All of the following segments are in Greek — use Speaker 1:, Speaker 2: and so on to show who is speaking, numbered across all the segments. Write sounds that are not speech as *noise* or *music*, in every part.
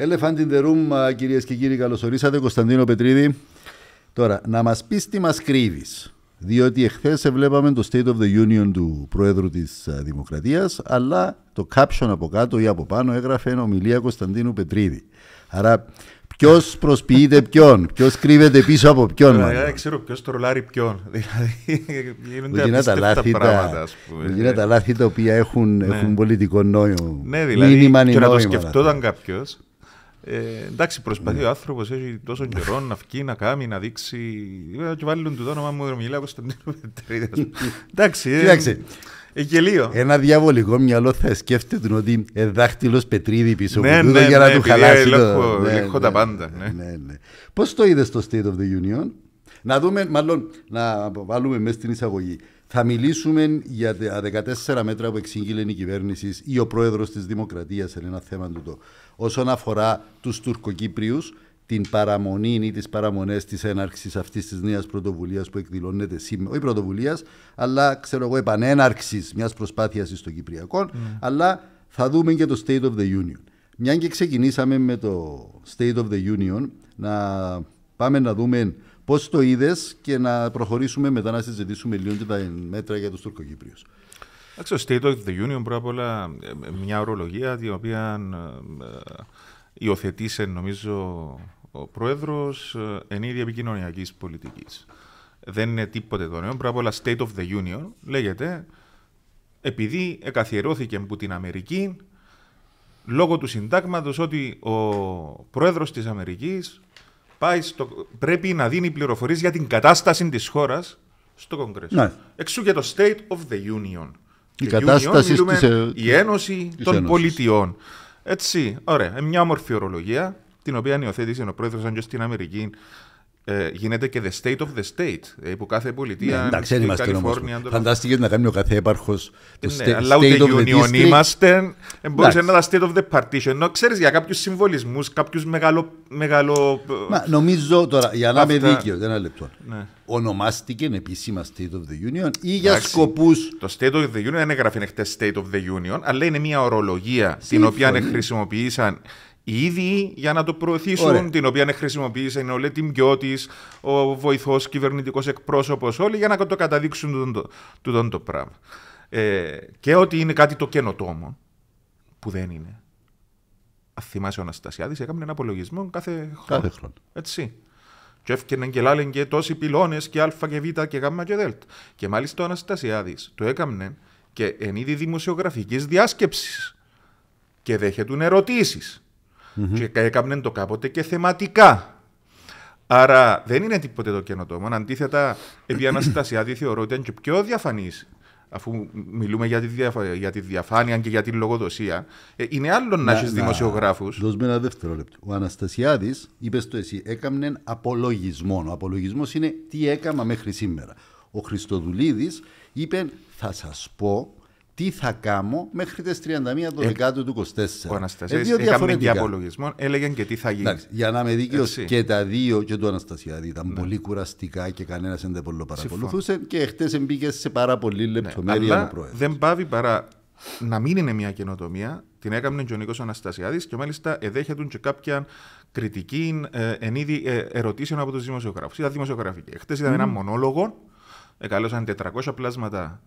Speaker 1: Elephant in the room, κυρίες και κύριοι, καλωσορίσατε. Κωνσταντίνο Πετρίδη. Τώρα, να μας πεις τι μας κρύβεις. Διότι εχθές βλέπαμε το State of the Union του Προέδρου της Δημοκρατίας, αλλά το caption από κάτω ή από πάνω έγραφε ομιλία Κωνσταντίνου Πετρίδη. Άρα, ποιος προσποιείται ποιον, ποιος κρύβεται πίσω από ποιον. Δεν
Speaker 2: ε, ξέρω ποιος τρολάρει ποιον. *laughs* Δηλαδή, γίνονται τα λάθη, πράγματα, Γίνονται τα λάθη
Speaker 1: τα οποία έχουν, ναι. πολιτικό νόημα. Ναι, δηλαδή, και να το σκεφτόταν δηλαδή.
Speaker 2: κάποιος ε, εντάξει, προσπαθεί ο ναι. άνθρωπος έχει τόσο καιρό να βγει, να κάνει, να δείξει. Ε, και βάλουν του το όνομα μου, μιλάω Κωνσταντίνο Πετρίδη. Εντάξει. εντάξει.
Speaker 1: Ε, ένα διαβολικό μυαλό θα σκέφτεται ότι είναι δάχτυλος Πετρίδη πίσω ναι, ναι, για να ναι, του χαλάσει. το... ναι, τα ναι, πάντα. Ναι. Πώς το είδες στο State of the Union, να δούμε, μάλλον να βάλουμε μέσα στην εισαγωγή. Θα μιλήσουμε για τα 14 μέτρα που εξήγηλε η κυβέρνηση ή ο πρόεδρος της Δημοκρατίας σε ένα θέμα του όσον αφορά τους Τουρκοκύπριου, την παραμονή ή τις παραμονές της έναρξης αυτής της νέας πρωτοβουλίας που εκδηλώνεται σήμερα. Όχι πρωτοβουλίας, αλλά ξέρω εγώ, επανέναρξης μιας προσπάθειας στο Κυπριακό. Mm. Αλλά θα δούμε και το State of the Union. Μια και ξεκινήσαμε με το State of the Union, να πάμε να δούμε πώς το είδες και να προχωρήσουμε μετά να συζητήσουμε λίγο τα μέτρα για τους Τουρκοκύπριου.
Speaker 2: Εντάξει, το State of the Union πρώτα απ' όλα ε, ε, μια ορολογία την οποία ε, υιοθετήσε νομίζω ο πρόεδρος εν είδη επικοινωνιακής πολιτικής. Δεν είναι τίποτε το νέο, πρώτα απ' όλα State of the Union λέγεται επειδή εκαθιερώθηκε από την Αμερική λόγω του συντάγματος ότι ο πρόεδρος της Αμερικής πάει πρέπει να δίνει πληροφορίες για την κατάσταση της χώρας στο Κογκρέσο. Ναι. Εξού και το State of the Union. Η κατάσταση Union, Η Ένωση των Ένωσης. Πολιτειών. Έτσι, ωραία. Μια όμορφη ορολογία, την οποία υιοθέτησε ο πρόεδρος, αν στην Αμερική ε, γίνεται και the state of the state, ε, που κάθε πολιτεία. Ναι, εντάξει, δεν είμαστε όμω. Φαντάστηκε
Speaker 1: να κάνει ο κάθε έπαρχος το ε, ναι, state, αλλά ούτε state of union the είμαστε. Ε, μπορούσε να τα
Speaker 2: state of the partition. Ενώ ξέρεις για κάποιους συμβολισμούς, κάποιους μεγάλο. μεγάλο... Μα, νομίζω τώρα, για να Αυτά... είμαι δίκαιος,
Speaker 1: ένα λεπτό. Ναι. Ονομάστηκε επίσημα State of the Union ή για
Speaker 2: σκοπούς. Το State of the Union δεν έγραφε χτες State of the Union, αλλά είναι μια ορολογία Σύμφωνη. την οποία χρησιμοποίησαν οι ίδιοι για να το προωθήσουν, την οποία χρησιμοποίησαν ο Λέτι Μγκιώτης, ο βοηθός κυβερνητικός εκπρόσωπος όλοι για να το καταδείξουν τον, τον, το πράγμα. Ε, και ότι είναι κάτι το καινοτόμο, που δεν είναι. Α θυμάσαι ο Αναστασιάδης, έκανε ένα απολογισμό κάθε χρόνο. Κάθε χρόνο. Έτσι. Και έφτιαναν και λάλεν και τόσοι πυλώνες και α και β και γ και δ. Και μάλιστα ο Αναστασιάδης το έκανε και εν είδη δημοσιογραφικής διάσκεψης. και δέχεται ερωτήσεις και έκαμπνε το κάποτε και θεματικά. Άρα δεν είναι τίποτε το καινοτόμο. Αντίθετα, επί Αναστασιάδη θεωρώ ότι ήταν και πιο διαφανής, αφού μιλούμε για τη, διαφάνεια και για τη λογοδοσία. Ε, είναι άλλο να, έχει δημοσιογράφους.
Speaker 1: Δώσ' με ένα δεύτερο λεπτό. Ο Αναστασιάδης, είπες το εσύ, έκαμνε απολογισμό. Ο απολογισμός είναι τι έκανα μέχρι σήμερα. Ο Χριστοδουλίδης είπε, θα σας πω τι θα κάνω μέχρι τις 31 του δεκάτου του 24. Ο Αναστασιάδη ε, έκανε και απολογισμό, έλεγαν και τι θα γίνει. Εντάξει, για να είμαι ε, δίκαιος, και τα δύο και του Αναστασιάδη δηλαδή, ήταν ναι. πολύ κουραστικά και κανένας δεν τα παρακολουθούσε και χτες μπήκε σε πάρα πολύ
Speaker 2: ναι, λεπτομέρεια ναι, αλλά Δεν
Speaker 1: πάβει παρά να μην είναι μια καινοτομία,
Speaker 2: την έκανε και ο Νίκος Αναστασιάδης και μάλιστα εδέχεται και κάποια κριτική ε, εν είδη ε, ερωτήσεων από τους δημοσιογράφους. Ήταν δημοσιογραφική. Χθε ήταν mm. ένα μονόλογο, εκαλώσαν 400 πλάσματα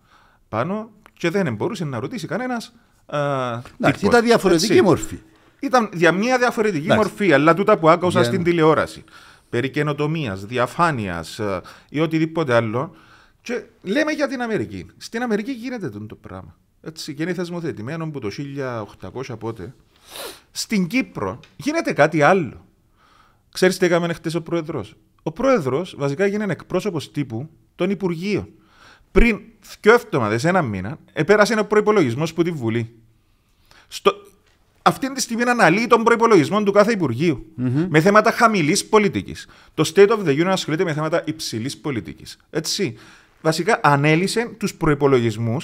Speaker 2: πάνω και δεν μπορούσε να ρωτήσει κανένας. Ε, ήταν διαφορετική μορφή. Ήταν για μια διαφορετική μορφή, αλλά τούτα που άκουσα στην τηλεόραση. Περί καινοτομίας, διαφάνειας ε, ή οτιδήποτε άλλο. Και λέμε για την Αμερική. Στην Αμερική γίνεται το πράγμα. Έτσι, και είναι θεσμοθετημένο από το 1800 πότε. Στην Κύπρο γίνεται κάτι άλλο. Ξέρεις τι έκαμε χτες ο πρόεδρος. Ο πρόεδρος βασικά γίνεται εκπρόσωπος τύπου των Υπουργείων πριν δύο εβδομάδες, ένα μήνα, επέρασε ένα προπολογισμό που τη Βουλή. Στο... Αυτή τη στιγμή αναλύει τον προπολογισμό του κάθε με θέματα χαμηλής πολιτικής. Το State of the Union ασχολείται με θέματα υψηλής πολιτικής. Έτσι. Βασικά ανέλησε τους προπολογισμού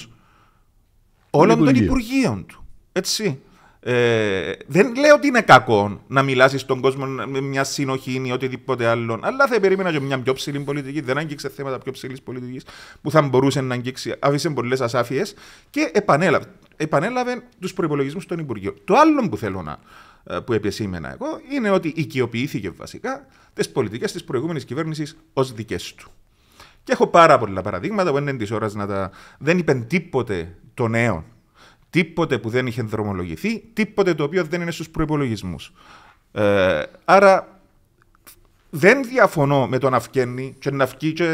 Speaker 2: όλων των Υπουργείων του. Έτσι. Ε, δεν λέω ότι είναι κακό να μιλάσεις στον κόσμο με μια συνοχή ή οτιδήποτε άλλο, αλλά θα περίμενα και μια πιο ψηλή πολιτική. Δεν άγγιξε θέματα πιο ψηλής πολιτικής που θα μπορούσε να αγγίξει. Άφησε πολλές ασάφειες και επανέλαβε, επανέλαβε τους προπολογισμού των Υπουργείων. Το άλλο που θέλω να ε, που επισήμενα εγώ είναι ότι οικειοποιήθηκε βασικά τις πολιτικές της προηγούμενης κυβέρνησης ως δικές του. Και έχω πάρα πολλά παραδείγματα που είναι της ώρας να τα. Δεν είπε τίποτε το νέο Τίποτε που δεν είχε δρομολογηθεί, τίποτε το οποίο δεν είναι στους προϋπολογισμούς. Ε, άρα δεν διαφωνώ με τον να φκένει και να φκεί και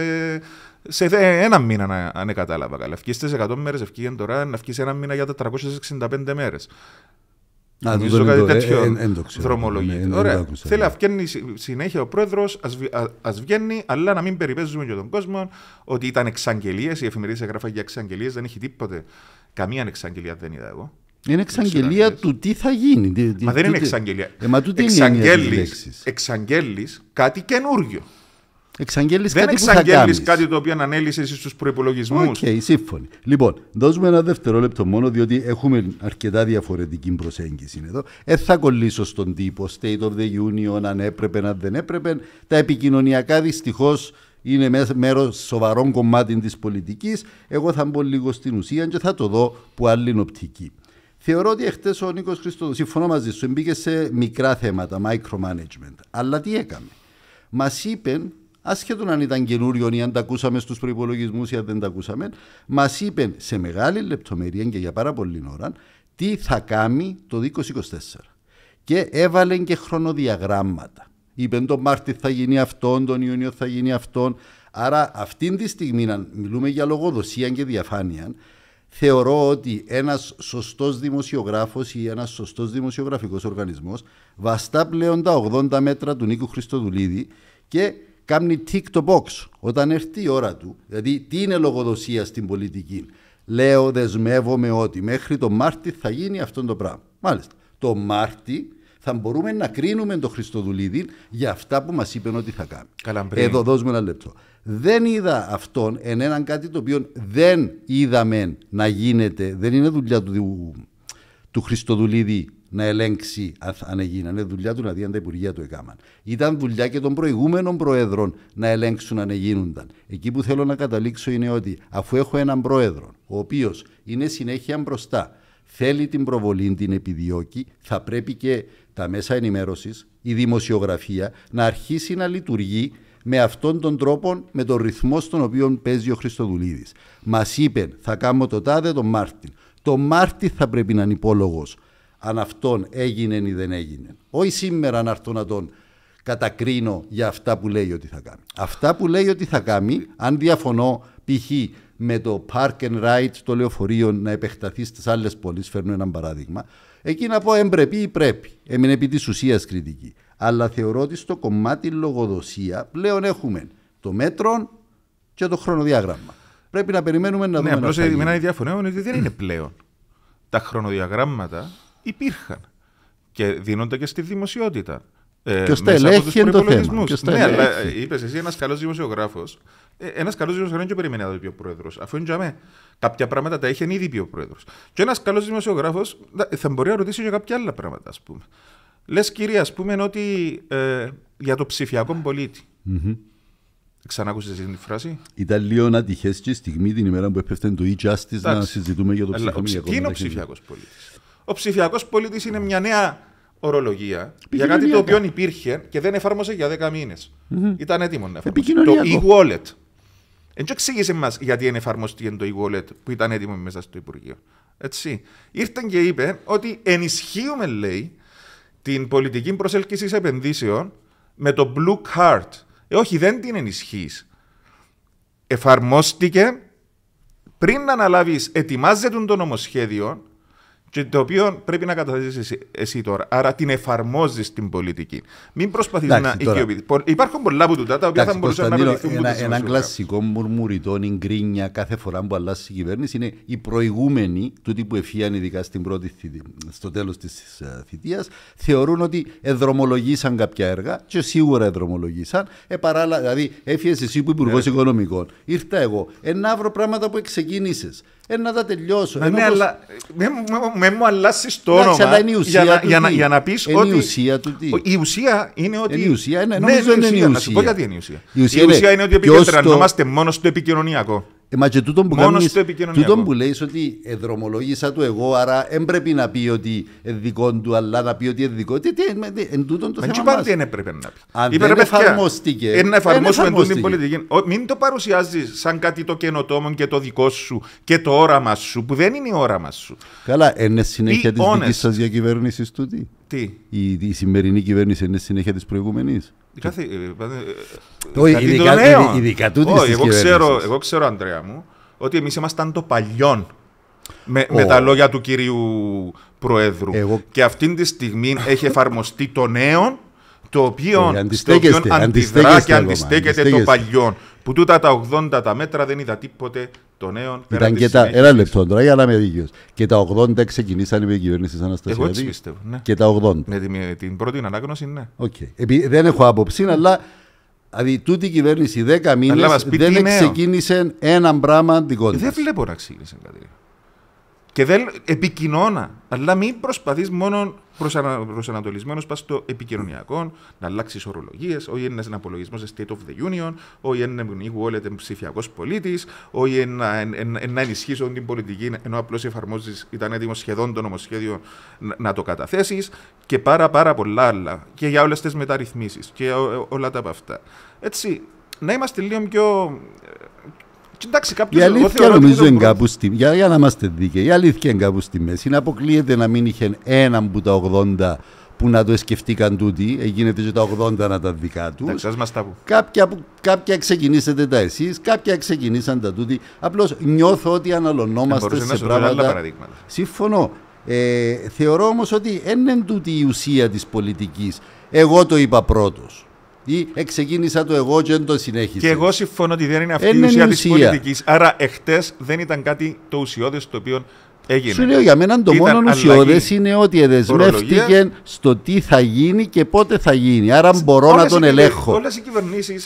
Speaker 2: σε ένα μήνα, αν κατάλαβα καλά. Φκεί 100 μέρες, ευκήγεν τώρα να σε ένα μήνα για τα 365 μέρες. Νομίζω κάτι ε, τέτοιο ε, ε, Ωραία. Θέλει να συνέχεια ο πρόεδρος, ας βγαίνει, αλλά να μην περιπέζουμε και τον κόσμο ότι ήταν εξαγγελίες. η εφημερίδα έγραφε για εξαγγελίες, δεν έχει τίποτε. Καμία εξαγγελία δεν είδα εγώ.
Speaker 1: Είναι εξαγγελία του τι θα γίνει. μα δεν είναι εξαγγελία. Ε,
Speaker 2: εξαγγέλει κάτι καινούργιο.
Speaker 1: Εξαγγέλει κάτι
Speaker 2: κάτι το οποίο ανέλησε στου προπολογισμού. Οκ, okay,
Speaker 1: σύμφωνοι. Λοιπόν, δώσουμε ένα δευτερόλεπτο μόνο, διότι έχουμε αρκετά διαφορετική προσέγγιση εδώ. Δεν θα κολλήσω στον τύπο State of the Union, αν έπρεπε, αν δεν έπρεπε. Τα επικοινωνιακά δυστυχώς είναι μέρος σοβαρών κομμάτων της πολιτικής. Εγώ θα μπω λίγο στην ουσία και θα το δω που άλλη οπτική. Θεωρώ ότι εχθές ο Νίκος Χριστόδου, συμφωνώ μαζί σου, μπήκε σε μικρά θέματα, micromanagement. Αλλά τι έκαμε. Μας είπαν ασχέτω αν ήταν καινούριο ή αν τα ακούσαμε στους προπολογισμού ή αν δεν τα ακούσαμε, μας είπε σε μεγάλη λεπτομέρεια και για πάρα πολλή ώρα τι θα κάνει το 2024. Και έβαλε και χρονοδιαγράμματα. Είπε τον Μάρτι θα γίνει αυτόν, τον Ιούνιο θα γίνει αυτόν. Άρα αυτή τη στιγμή, να μιλούμε για λογοδοσία και διαφάνεια, θεωρώ ότι ένας σωστός δημοσιογράφος ή ένας σωστός δημοσιογραφικός οργανισμός βαστά πλέον τα 80 μέτρα του Νίκου Χριστοδουλίδη και κάνει tick το box όταν έρθει η ώρα του. Δηλαδή, τι είναι λογοδοσία στην πολιτική. Λέω, δεσμεύομαι ότι μέχρι το Μάρτι θα γίνει αυτό το πράγμα. Μάλιστα. Το Μάρτι θα μπορούμε να κρίνουμε τον Χριστοδουλίδη για αυτά που μας είπε ότι θα κάνει. Καλαμπρή. Εδώ δώσουμε ένα λεπτό. Δεν είδα αυτόν εν έναν κάτι το οποίο δεν είδαμε να γίνεται, δεν είναι δουλειά του, του Χριστοδουλίδη να ελέγξει αν έγινε. Είναι δουλειά του δηλαδή αν τα Υπουργεία του έκαναν. Ήταν δουλειά και των προηγούμενων Προέδρων να ελέγξουν αν έγινονταν. Εκεί που θέλω να καταλήξω είναι ότι αφού έχω έναν Πρόεδρο, ο οποίος είναι συνέχεια μπροστά, θέλει την προβολή, την επιδιώκει, θα πρέπει και τα μέσα ενημέρωσης, η δημοσιογραφία να αρχίσει να λειτουργεί με αυτόν τον τρόπο, με τον ρυθμό στον οποίο παίζει ο Χριστοδουλίδης. Μας είπε, θα κάνω το τάδε τον Μάρτιν. Το Μάρτι θα πρέπει να είναι υπόλογος αν αυτόν έγινε ή δεν έγινε. Όχι σήμερα να έρθω να τον κατακρίνω για αυτά που λέει ότι θα κάνει. Αυτά που λέει ότι θα κάνει, αν διαφωνώ π.χ. με το park and ride το λεωφορείο να επεκταθεί στις άλλες πόλεις, φέρνω ένα παράδειγμα, εκεί να πω εμπρεπεί ή πρέπει. Έμεινε επί της ουσίας κριτική. Αλλά θεωρώ ότι στο κομμάτι λογοδοσία πλέον έχουμε το μέτρο και το χρονοδιάγραμμα. Πρέπει να περιμένουμε να ναι, δούμε. Ναι, απλώ η διαφωνία ότι δεν
Speaker 2: είναι πλέον. Τα χρονοδιαγράμματα υπήρχαν και δίνονται και στη δημοσιότητα. Ε, και ο στελέχη είναι το θέμα. Ναι, αλλά ε, είπες εσύ ένας καλός δημοσιογράφος. Ε, ένας καλός δημοσιογράφος δεν περιμένει να το πει ο πρόεδρος. Αφού είναι κάποια πράγματα τα είχε ήδη πει ο πρόεδρος. Και ένας καλός δημοσιογράφος θα μπορεί να ρωτήσει για κάποια άλλα πράγματα, ας πούμε. Λες, κυρία ας πούμε, ότι ε, για το ψηφιακό πολίτη. Mm-hmm. Ξανάκουσε την φράση.
Speaker 1: Ήταν λίγο να τυχέσεις στιγμή την ημέρα που έπεφτε το e-justice να συζητούμε για το ψηφιακό πολίτη. Τι είναι ο ψηφιακός πολίτης.
Speaker 2: Ο ψηφιακός πολίτης είναι μια νέα ορολογία για κάτι το οποίο υπήρχε και δεν εφάρμοσε για 10 μήνε. Mm-hmm. Ήταν έτοιμο να εφαρμοστεί. Το e-wallet. Δεν εξήγησε μας γιατί δεν εφαρμοστεί το e-wallet που ήταν έτοιμο μέσα στο Υπουργείο. Έτσι. Ήρθε και είπε ότι ενισχύουμε, λέει, την πολιτική προσέλκυση επενδύσεων με το blue card. Ε, όχι, δεν την ενισχύεις. Εφαρμόστηκε πριν να αναλάβεις, ετοιμάζεται το νομοσχέδιο και το οποίο πρέπει να καταθέσεις εσύ, εσύ,
Speaker 1: τώρα. Άρα την εφαρμόζεις στην πολιτική.
Speaker 2: Μην προσπαθείς να οικειοποιηθεί. Υπάρχουν πολλά από τούτα τα οποία Εντάξει, θα μπορούσαν να μιλήσουν. ένα κλασικό
Speaker 1: μουρμουριτό ή γκρίνια κάθε φορά που αλλάζει κυβέρνηση είναι οι προηγούμενοι, τούτοι που εφιάνε ειδικά στην πρώτη θητεία, στο τέλος της ε, θητείας, θεωρούν ότι εδρομολογήσαν κάποια έργα και σίγουρα εδρομολογήσαν. Ε, παράλληλα, δηλαδή, έφυγες εσύ που ευχήαν ειδικα στην πρωτη στο τελο οικονομικών. Ήρθα εγώ. Ένα πράγματα που ξεκίνησε. αύριο ε, να τα τελειώσω. Ναι, ναι, όπως... αλλά με, με, με μου αλλάσει το όνομα. αλλά είναι η ουσία για, του για, να, για να πεις ότι. Η ουσία του τι.
Speaker 2: Η ουσία είναι ότι. Είναι η ουσία, ναι, ναι νομίζω ναι, είναι η ουσία. Να σου πω γιατί είναι η
Speaker 1: ουσία. Η ουσία, η ουσία είναι... είναι ότι επικεντρωνόμαστε
Speaker 2: το... μόνο στο επικοινωνιακό. Ε, μα και τούτο που, τούτο
Speaker 1: που λέει ότι εδρομολογήσα δρομολόγησα του εγώ, άρα δεν πρέπει να πει ότι είναι δικό του, αλλά να πει ότι είναι δικό του. Τι, εν τούτο το θέμα. δεν τι έπρεπε να πει. Αν δεν εφαρμοστήκε. Είναι να εφαρμόσουμε την
Speaker 2: πολιτική. Μην το παρουσιάζεις σαν κάτι το καινοτόμο και το δικό σου και το όραμα σου, που δεν είναι η όραμα σου.
Speaker 1: Καλά, είναι συνέχεια της δικής σας διακυβέρνησης τούτη. Τι. Η, η σημερινή κυβέρνηση είναι συνέχεια της προηγούμενης ειδικά, εγώ ξέρω,
Speaker 2: εγώ Αντρέα μου, ότι εμείς ήμασταν το παλιόν με, τα λόγια του κυρίου Προέδρου. Και αυτή τη στιγμή έχει εφαρμοστεί το νέο, το οποίο, αντιδρά και αντιστέκεται, το παλιόν. Που τούτα τα 80 τα μέτρα δεν είδα τίποτε το νέο. Ήταν και τα. Ένα
Speaker 1: λεπτό τώρα, για να είμαι δίκαιος. Και τα 80 ξεκινήσαν την κυβέρνηση Αναστασία. Εγώ έτσι πιστεύω. Ναι. Και τα 80. Ναι, με την, πρώτη ανάγνωση, ναι. Okay. Επί, δεν έχω άποψη, αλλά Δηλαδή, τούτη η κυβέρνηση 10 μήνε δεν ξεκίνησε ένα πράγμα δικό Δεν βλέπω να ξεκίνησε κάτι.
Speaker 2: Και δεν επικοινώνα. Αλλά μην προσπαθείς μόνο προς προσανατολισμένος πας στο επικοινωνιακό, να αλλάξεις ορολογίες. Όχι είναι ένα απολογισμός σε State of the Union, όχι είναι η wallet ψηφιακός πολίτης, όχι να, να ενισχύσουν την πολιτική, ενώ απλώς εφαρμόζεις, ήταν έτοιμος σχεδόν το νομοσχέδιο να, το καταθέσεις και πάρα, πάρα πολλά άλλα. Και για όλες τις μεταρρυθμίσεις και όλα τα από αυτά. Έτσι, να είμαστε λίγο πιο Εντάξει, κάποιος η αλήθεια νομίζω
Speaker 1: στη για, για να είμαστε δίκαιοι. Η αλήθεια είναι κάπου στη μέση. Είναι αποκλείεται να μην είχε έναν που τα 80 που να το σκεφτήκαν τούτοι, έγινε ε, και τα 80 να τα δικά τους. Κάποια, κάποια ξεκινήσετε τα εσείς, κάποια ξεκινήσαν τα τούτοι. Απλώς νιώθω ότι αναλωνόμαστε ε, σε πράγματα. Σύμφωνο. Ε, θεωρώ όμως ότι δεν είναι τούτη η ουσία της πολιτικής. Εγώ το είπα πρώτος ή εξεκίνησα το εγώ και δεν το συνέχισε. Και
Speaker 2: εγώ συμφωνώ ότι δεν είναι αυτή η ουσία τη πολιτικής. Άρα, εχθές δεν ήταν κάτι το ουσιώδες το οποίο έγινε. Σου λέω για μένα το μόνο ουσιώδες είναι
Speaker 1: ότι εδεσμεύτηκε στο τι θα γίνει και πότε θα γίνει. Άρα, μπορώ να τον ελέγχω. Όλες
Speaker 2: οι κυβερνήσεις.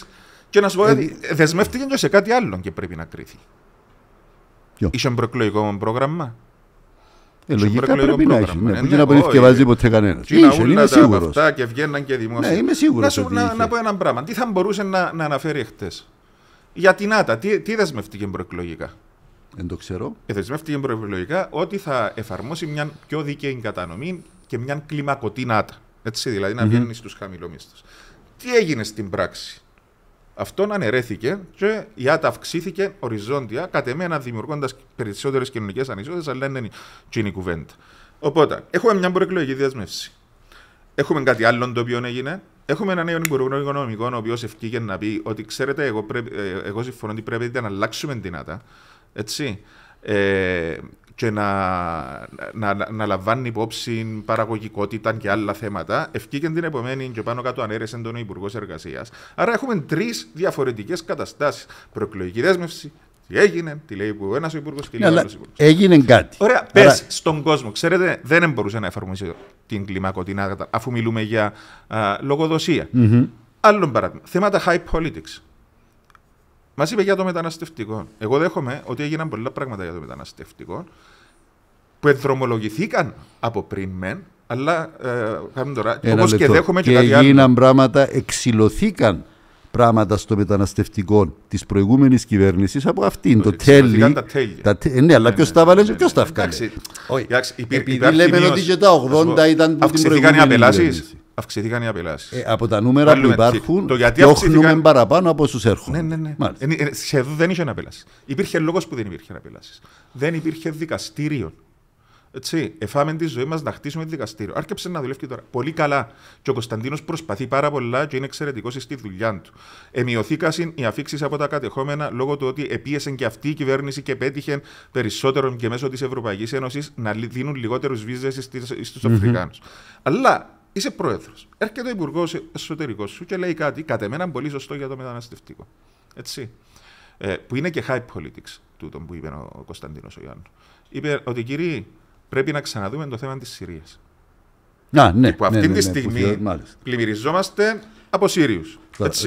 Speaker 2: Και να σου πω ε, κάτι,
Speaker 1: ε, και σε κάτι άλλο
Speaker 2: και πρέπει να κρυθεί. Ποιο. Είσαι προεκλογικό πρόγραμμα.
Speaker 1: Ε, λογικά πρέπει να έχει. Ναι, ναι, να ναι, περισκευάζει ποτέ κανένας. Είμαι σίγουρο. Αυτά
Speaker 2: και βγαίναν και δημόσια. Ναι, Να, σου, πω ένα πράγμα. Τι θα μπορούσε να, αναφέρει χτες. Για την ΑΤΑ, τι, τι δεσμευτήκε προεκλογικά. Δεν το ξέρω. Ε, δεσμεύτηκε προεκλογικά ότι θα εφαρμόσει μια πιο δίκαιη κατανομή και μια κλιμακωτή ΝΑΤΑ. Έτσι, δηλαδή να βγαίνει mm-hmm. στους χαμηλομίστου. Τι έγινε στην πράξη. Αυτό αναιρέθηκε και η ΑΤΑ αυξήθηκε οριζόντια, κατ' εμένα δημιουργώντας περισσότερες κοινωνικές ανισότητες, αλλά δεν είναι κοινή κουβέντα. Οπότε, έχουμε μια προεκλογική διασμεύση. Έχουμε κάτι άλλο το οποίο έγινε. Έχουμε έναν νέο υπουργό οικονομικών, ο οποίος ευκήγε να πει ότι ξέρετε, εγώ, πρέπει, εγώ συμφωνώ ότι πρέπει να αλλάξουμε την ΑΤΑ. Έτσι. Ε, και να, να, να, λαμβάνει υπόψη παραγωγικότητα και άλλα θέματα. Ευκήκεν την επομένη και πάνω κάτω ανέρεσε τον Υπουργός Εργασίας. Άρα έχουμε τρεις διαφορετικές καταστάσεις. Προεκλογική δέσμευση, τι έγινε, τι λέει ο ένας υπουργός και λέει ο ναι, άλλος υπουργός.
Speaker 1: Έγινε κάτι. Ωραία, πε Άρα...
Speaker 2: στον κόσμο. Ξέρετε, δεν μπορούσε να εφαρμοστεί την κλιμακωτινά αφού μιλούμε για α, λογοδοσία. Mm-hmm. Άλλο παράδειγμα. Θέματα high politics. Μας είπε για το μεταναστευτικό. Εγώ δέχομαι ότι έγιναν πολλά πράγματα για το μεταναστευτικό που εδρομολογηθήκαν από πριν μεν, αλλά ε, τώρα. λεπτό. και δέχομαι και, και κάτι άλλο. Έγιναν
Speaker 1: πράγματα, εξηλωθήκαν πράγματα στο μεταναστευτικό της προηγούμενης κυβέρνησης από αυτήν. Το, το τέλει. Τα ε, ναι, ναι, ναι, Τα, ναι, ναι, αλλά ποιο τα βάλε, ποιο τα βγάλε.
Speaker 2: Όχι. Επειδή λέμε ότι και τα 80 ήταν από την προηγούμενη. Αυξηθήκαν οι
Speaker 1: αυξηθήκαν οι απελάσει. Ε, από τα νούμερα Βάλουμε που υπάρχουν, το γιατί αυξηθήκαν... παραπάνω από όσους έρχονται. Ναι, ναι, ναι.
Speaker 2: Ε, ε σχεδόν δεν είχε απελάσει. Υπήρχε λόγος που δεν υπήρχε απελάσει. Δεν υπήρχε δικαστήριο. Έτσι, εφάμε τη ζωή μας να χτίσουμε δικαστήριο. Άρκεψε να δουλεύει και τώρα. Πολύ καλά. Και ο Κωνσταντίνος προσπαθεί πάρα πολλά και είναι εξαιρετικός στη δουλειά του. Εμειωθήκαν οι αφήξεις από τα κατεχόμενα λόγω του ότι επίεσαν και αυτή η κυβέρνηση και πέτυχε περισσότερο και μέσω της Ευρωπαϊκής Ένωσης να δίνουν λιγότερους βίζες στου mm Αφρικάνους. Αλλά Είσαι πρόεδρος. Έρχεται ο υπουργός εσωτερικός σου και λέει κάτι, κατά εμένα πολύ σωστό για το μεταναστευτικό. Έτσι. Ε, που είναι και high politics τούτο που είπε ο Κωνσταντίνος ο Είπε ότι κύριοι, πρέπει να ξαναδούμε το θέμα της Συρίας.
Speaker 1: Να, ναι. Που ναι, αυτή ναι, ναι, ναι, τη στιγμή
Speaker 2: πλημμυριζόμαστε από Σύριους.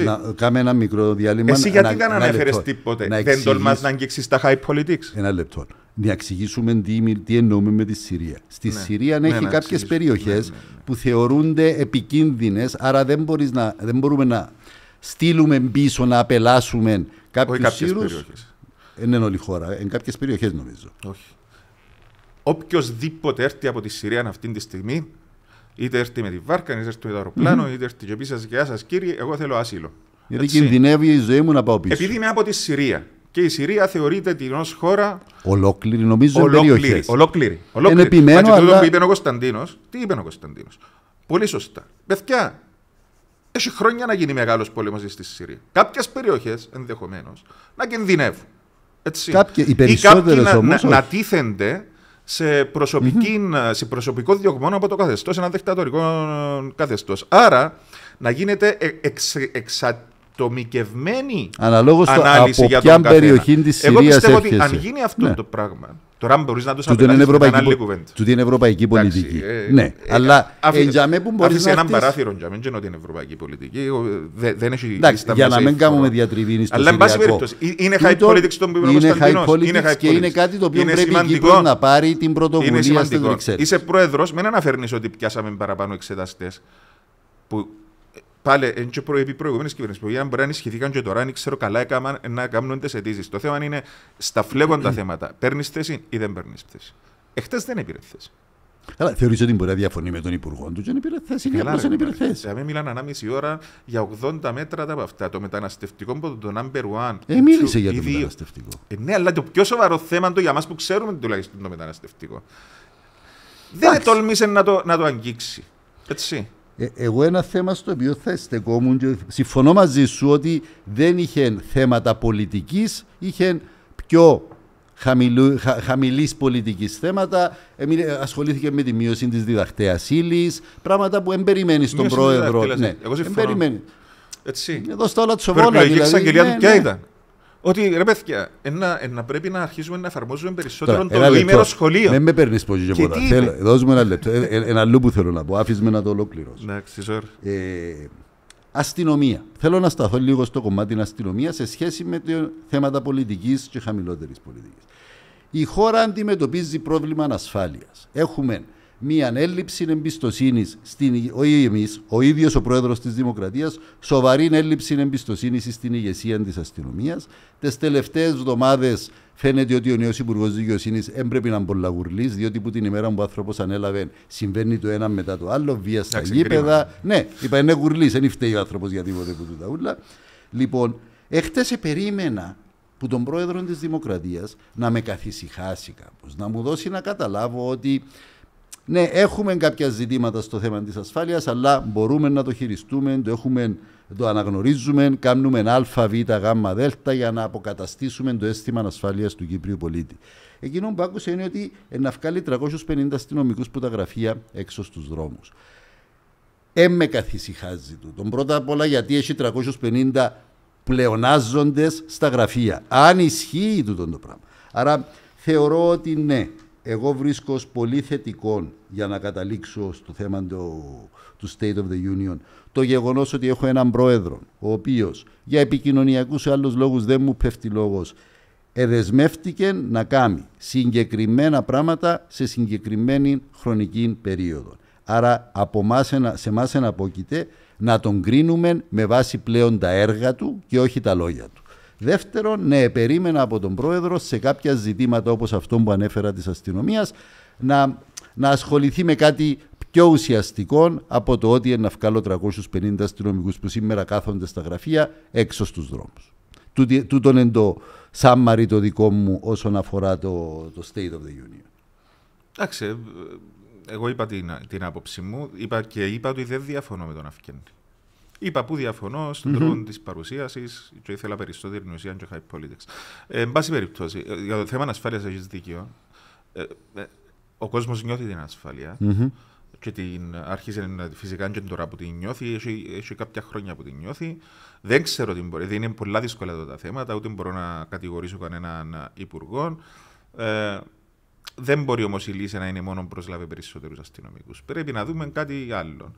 Speaker 2: Να
Speaker 1: κάνουμε ένα μικρό διάλειμμα. Εσύ γιατί δεν ανέφερε τίποτε. Δεν τολμάς να αγγίξεις τα high politics. Ένα λεπτό να εξηγήσουμε τι, τι εννοούμε με τη Συρία. Στη ναι. Συρία ναι, έχει ναι, κάποιες περιοχές ναι, ναι, ναι. που θεωρούνται επικίνδυνες, άρα δεν, μπορείς να, δεν μπορούμε να στείλουμε πίσω, να απελάσουμε κάποιους Σύρου. Εν είναι όλη η χώρα, εν κάποιες περιοχές νομίζω. Όχι.
Speaker 2: Οποιοδήποτε έρθει από τη Συρία αυτή τη στιγμή, είτε έρθει με τη βάρκα, είτε έρθει με το αεροπλάνο, mm-hmm. είτε έρθει και πει σα, σας κύριε, εγώ θέλω άσυλο.
Speaker 1: Γιατί κινδυνεύει η ζωή μου να πάω πίσω. Επειδή
Speaker 2: είμαι από τη Συρία, και η Συρία θεωρείται την ως χώρα
Speaker 1: ολόκληρη νομίζω ολόκληρη, περιοχές. Ολόκληρη. ολόκληρη. Εν επιμένω, Μα, αλλά... που είπε
Speaker 2: ο Κωνσταντίνος. τι είπε ο Κωνσταντίνος. Πολύ σωστά. Παιδιά, έχει χρόνια να γίνει μεγάλος πόλεμος στη Συρία. Κάποιες περιοχές ενδεχομένως να κινδυνεύουν. Έτσι. Κάποιοι, οι περισσότερε ή κάποιοι να, να, να τίθενται σε, προσωπική, mm-hmm. σε προσωπικό διωγμό από το καθεστώς, σε ένα δικτατορικό καθεστώς. Άρα να γίνεται ε- εξ, εξ, τομικευμένη Αναλόγως ανάλυση για τον καθένα. περιοχή της Συρία. Εγώ πιστεύω έρχεσαι. ότι αν γίνει αυτό ναι. το πράγμα. Τώρα μπορείς να το σαπελάσεις με την άλλη κουβέντα. Του την
Speaker 1: ευρωπαϊκή πολιτική. Εντάξει, ναι, ε, αλλά ε, που μπορείς να έναν παράθυρο
Speaker 2: για μένα την ευρωπαϊκή πολιτική. Ε, δεν έχει Για να μην κάνουμε διατριβή στο Αλλά εν πάση περιπτώσει ε, είναι high politics των οποίο Είναι high politics και είναι κάτι το οποίο πρέπει η να πάρει την πρωτοβουλία στην Είσαι πρόεδρος, μην αναφέρνεις ότι πιάσαμε παραπάνω εξεταστές που Πάλι, εν τω προ, επί προηγούμενη κυβέρνηση που είχαν μπορεί να ενισχυθήκαν και τώρα, αν ξέρω καλά έκαναν να κάνουν τις αιτήσεις. Το θέμα είναι στα φλέγοντα *clears throat* θέματα. Παίρνεις θέση ή δεν παίρνεις θέση. Εχθές δεν έπειρε θέση.
Speaker 1: Αλλά θεωρείς ότι μπορεί να διαφωνεί με τον υπουργό του και να πήρε
Speaker 2: θέση και ε, απλώς δεν πήρε θέση. Εμείς δηλαδή, μιλάνε ανάμιση ώρα για 80 μέτρα από αυτά. Το μεταναστευτικό που το number one. Ε, μίλησε για το μεταναστευτικό. Ε, ναι, αλλά το πιο σοβαρό θέμα το για μας που ξέρουμε τουλάχιστον το μεταναστευτικό. Δεν τολμήσε να το, να το αγγίξει.
Speaker 1: Έτσι. Ε, εγώ ένα θέμα στο οποίο θα στεκόμουν και συμφωνώ μαζί σου ότι δεν είχε θέματα πολιτικής, είχε πιο χαμηλού, χα, χαμηλής πολιτικής θέματα, ε, ασχολήθηκε με τη μείωση της διδαχτέας ύλης, πράγματα που εμπεριμένει στον μείωση πρόεδρο. Ναι, ναι, εγώ συμφωνώ. Έτσι. Εδώ στα όλα εξαγγελία του ναι, ποια ναι. ήταν.
Speaker 2: Ότι ρε παιδιά, ένα, ένα, πρέπει να αρχίσουμε να εφαρμόζουμε περισσότερο το ημέρο σχολείο. Δεν με παίρνεις πολύ για ποτά.
Speaker 1: δώσ' μου ένα λεπτό. Ε, ε, ένα αλλού που θέλω να πω. Άφησε με να το ολοκληρώσω. Εντάξει, ε, αστυνομία. Θέλω να σταθώ λίγο στο κομμάτι της αστυνομίας σε σχέση με το θέματα πολιτικής και χαμηλότερης πολιτικής. Η χώρα αντιμετωπίζει πρόβλημα ανασφάλειας. Έχουμε μια έλλειψη εμπιστοσύνης στην όχι εμείς, ο ίδιος ο πρόεδρος της Δημοκρατίας, σοβαρή έλλειψη εμπιστοσύνης στην ηγεσία της αστυνομίας. Τι τελευταίες εβδομάδες φαίνεται ότι ο νέος Υπουργός Δικαιοσύνης έπρεπε να μπολαγουρλείς, διότι που την ημέρα που ο άνθρωπος ανέλαβε συμβαίνει το ένα μετά το άλλο, βία στα γήπεδα. Ναι, είπα είναι γουρλή, δεν φταίει ο άνθρωπος για τίποτε που του τα ούλα. Λοιπόν, εχθές περίμενα που τον πρόεδρο της Δημοκρατίας να με καθησυχάσει κάπως, να μου δώσει να καταλάβω ότι ναι, έχουμε κάποια ζητήματα στο θέμα της ασφάλειας, αλλά μπορούμε να το χειριστούμε, το, έχουμε, το αναγνωρίζουμε, κάνουμε α, β, γ, δ για να αποκαταστήσουμε το αίσθημα ασφάλειας του Κύπριου πολίτη. Εκείνο που άκουσα είναι ότι να βγάλει 350 αστυνομικούς που τα γραφεία έξω στους δρόμους. Ε, με καθησυχάζει τούτον. Πρώτα απ' όλα γιατί έχει 350 πλεονάζοντες στα γραφεία. Αν ισχύει τούτο το πράγμα. Άρα θεωρώ ότι ναι, εγώ βρίσκω ως πολύ θετικό για να καταλήξω στο θέμα του, State of the Union το γεγονός ότι έχω έναν πρόεδρο ο οποίος για επικοινωνιακούς ή άλλους λόγους δεν μου πέφτει λόγος εδεσμεύτηκε να κάνει συγκεκριμένα πράγματα σε συγκεκριμένη χρονική περίοδο. Άρα από σε εμάς εναπόκειται να τον κρίνουμε με βάση πλέον τα έργα του και όχι τα λόγια του. Δεύτερον, ναι, περίμενα από τον πρόεδρο σε κάποια ζητήματα όπως αυτό που ανέφερα της αστυνομίας να, να ασχοληθεί με κάτι πιο ουσιαστικό από το ότι να βγάλω 350 αστυνομικούς που σήμερα κάθονται στα γραφεία έξω στους δρόμους. Τούτον είναι το σάμμαρι το δικό μου όσον αφορά το, το
Speaker 2: State of the Union. Εντάξει, ε, εγώ είπα την, άποψη μου και είπα ότι δεν διαφωνώ με τον Αφκέντη. Είπα που διαφωνώ στον mm-hmm. τρόπο της παρουσίασης και ήθελα περισσότερη νοησία και high politics. Ε, εν πάση περιπτώσει, ε, για το θέμα ασφάλειας έχεις δίκιο. Ε, ε ο κόσμος νιώθει την ασφαλεια mm-hmm. Και την άρχισε φυσικά και τώρα που την νιώθει, έχει, έχει κάποια χρόνια που την νιώθει. Δεν ξέρω τι μπορεί, δεν είναι πολλά δύσκολα εδώ τα θέματα, ούτε μπορώ να κατηγορήσω κανέναν υπουργό. Ε, δεν μπορεί όμως η λύση να είναι μόνο προσλάβει περισσότερους αστυνομικούς. Πρέπει να δούμε κάτι άλλο.